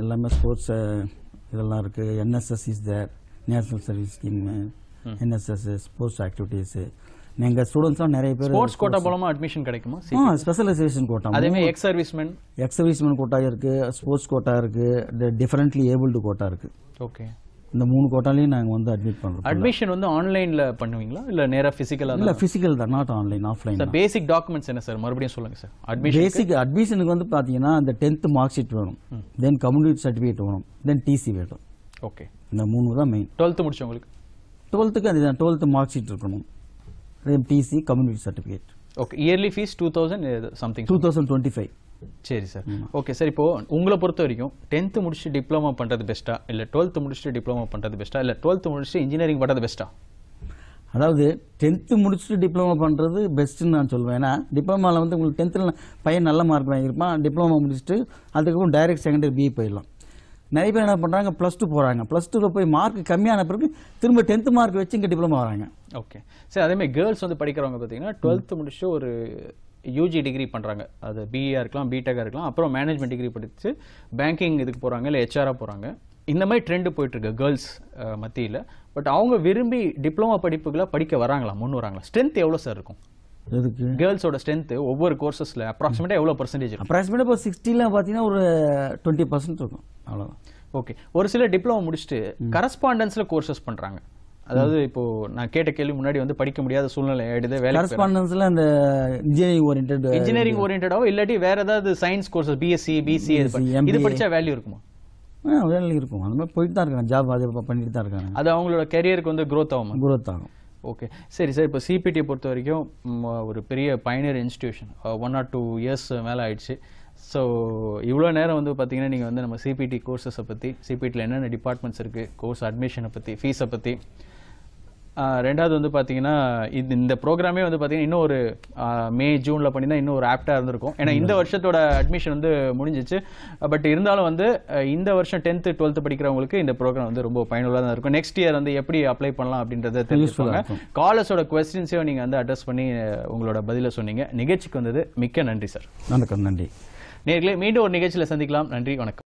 எல்லாமே ஸ்போர்ட்ஸ் uh, இதெல்லாம் இருக்கு NSS is there national service scheme NSS sports activities எங்கள் ஸ்டூடெண்ட்ஸ்லாம் நிறைய பேர் ஸ்போர்ட்ஸ் கோட்டா மூலமாக அட்மிஷன் கிடைக்குமா ஆ ஸ்பெஷலைசேஷன் கோட்டா அதேமாதிரி ex serviceman ex serviceman quota இருக்குது ஸ்போர்ட்ஸ் கோட்டா இருக்குது டிஃபரெண்ட்லி ஏபிள்டு கோட்டா இருக்குது ஓகே இந்த மூணு கோட்டாலையும் நாங்கள் வந்து அட்மிட் பண்ணுறோம் அட்மிஷன் வந்து ஆன்லைனில் பண்ணுவீங்களா இல்லை நேராக ஃபிசிக்கலாக இல்லை ஃபிசிக்கல் தான் not online offline sir basic documents என்ன சார் மறுபடியும் சொல்லுங்கள் சார் அட்மிஷன் பேசிக் அட்மிஷனுக்கு வந்து பார்த்தீங்கன்னா அந்த டென்த்து மார்க் ஷீட் வேணும் தென் கம்யூனிட்டி சர்டிஃபிகேட் வேணும் தென் டிசி வேணும் ஓகே இந்த மூணு தான் மெயின் டுவெல்த்து முடிச்சவங்களுக்கு டுவெல்த்துக்கு அது டுவெல்த்து மார்க் ஷீட் இருக்கணும் then TC community certificate okay yearly fees two thousand something two thousand twenty five சரி சார் ஓகே சார் இப்போது உங்களை பொறுத்த வரைக்கும் டென்த்து முடிச்சுட்டு டிப்ளமா பண்ணுறது பெஸ்ட்டா இல்லை டுவெல்த்து முடிச்சுட்டு டிப்ளமா பண்ணுறது பெஸ்ட்டா இல்லை டுவெல்த்து முடிச்சுட்டு இன்ஜினியரிங் பண்ணுறது பெஸ்ட்டா அதாவது டென்த்து முடிச்சுட்டு டிப்ளமோ பண்ணுறது பெஸ்ட்டுன்னு நான் சொல்லுவேன் ஏன்னா டிப்ளமாவில் வந்து உங்களுக்கு டென்த்தில் பையன் நல்ல மார்க் வாங்கியிருப்பான் டிப்ளமோ முடிச்சுட்டு அதுக்கப்புறம் டைரெக்ட் செகண்டரி பிஇ போயிடலாம் நிறைய பேர் என்ன பண்ணுறாங்க ப்ளஸ் டூ போகிறாங்க ப்ளஸ் டூவில் போய் மார்க் கம்மியான பிறகு திரும்ப டென்த்து மார்க் வச்சு இங்கே டிப்ளமோ வராங்க ஓகே சார் அதேமாதிரி கேர்ள்ஸ் வந்து படிக்கிறவங்க பார்த்தீங்கன்னா டுவெல்த்து முடிச்சு ஒரு யூஜி டிகிரி பண்ணுறாங்க அது பிஏ e இருக்கலாம் பிடெக்காக இருக்கலாம் அப்புறம் மேனேஜ்மெண்ட் டிகிரி படித்து பேங்கிங் இதுக்கு போகிறாங்க இல்லை ஹெச்ஆராக போகிறாங்க இந்த மாதிரி ட்ரெண்டு போயிட்டுருக்கு கேர்ள்ஸ் மத்தியில் பட் அவங்க விரும்பி டிப்ளமா படிப்புகளை படிக்க வராங்களா முன் வராங்களா ஸ்ட்ரென்த் எவ்வளோ சார் இருக்கும் அதுக்கு கேர்ள்ஸோட ஸ்ட்ரென்த்து ஒவ்வொரு கோர்சஸில் அப்ராக்சிமேட்டாக எவ்வளோ பர்சன்டேஜ் இருக்கும் அப்ராக்சிமேட்டாக இப்போ சிக்ஸ்டிலாம் பார்த்தீங்கன்னா ஒரு டுவெண்ட்டி பர்சன்ட் இருக்கும் அவ்வளோதான் ஓகே ஒரு சில டிப்ளமோ முடிச்சுட்டு கரஸ்பாண்டன்ஸில் கோர்சஸ் பண்ணுறாங்க அதாவது இப்போ நான் கேட்ட கேள்வி முன்னாடி வந்து படிக்க முடியாத சூழ்நிலை ஆயிடுது வேலை கரஸ்பாண்டன்ஸ்ல அந்த இன்ஜினியரிங் ஓரியன்டட் இன்ஜினியரிங் ஓரியன்டடோ இல்லாட்டி வேற ஏதாவது சயின்ஸ் கோர்சஸ் பிஎஸ்சி பிசி இது படிச்சா வேல்யூ இருக்குமா வேல்யூ இருக்கும் அந்த மாதிரி போயிட்டு தான் இருக்காங்க ஜாப் அது பண்ணிட்டு தான் இருக்காங்க அது அவங்களோட கெரியருக்கு வந்து க்ரோத் ஆகும் க்ரோத் ஆகும் ஓகே சரி சார் இப்போ சிபிடியை பொறுத்த வரைக்கும் ஒரு பெரிய பயனர் institution one or two years மேலே ஆயிடுச்சு ஸோ இவ்வளோ நேரம் வந்து பார்த்திங்கன்னா நீங்கள் வந்து நம்ம சிபிடி கோர்ஸஸை பற்றி சிபிடியில் என்னென்ன டிபார்ட்மெண்ட்ஸ் இருக்குது கோர்ஸ் அட்மிஷனை பற்றி ஃபீஸை பற்றி ரெண்டாவது வந்து பார்த்தீங்கன்னா இந்த இந்த ப்ரோக்ராமே வந்து பார்த்தீங்கன்னா இன்னும் ஒரு மே ஜூனில் பண்ணினா இன்னும் ஒரு ஆப்டாக இருந்திருக்கும் ஏன்னா இந்த வருஷத்தோட அட்மிஷன் வந்து முடிஞ்சிச்சு பட் இருந்தாலும் வந்து இந்த வருஷம் டென்த்து டுவெல்த்து படிக்கிறவங்களுக்கு இந்த ப்ரோக்ராம் வந்து ரொம்ப பயனுள்ளாக தான் இருக்கும் நெக்ஸ்ட் இயர் வந்து எப்படி அப்ளை பண்ணலாம் அப்படின்றத தெரிஞ்சுக்கோங்க காலேஜோட கொஸ்டின்ஸையும் நீங்கள் வந்து அட்ரஸ் பண்ணி உங்களோட பதிலை சொன்னீங்க நிகழ்ச்சிக்கு வந்தது மிக்க நன்றி சார் வணக்கம் நன்றி நேர்களை மீண்டும் ஒரு நிகழ்ச்சியில் சந்திக்கலாம் நன்றி வணக்கம்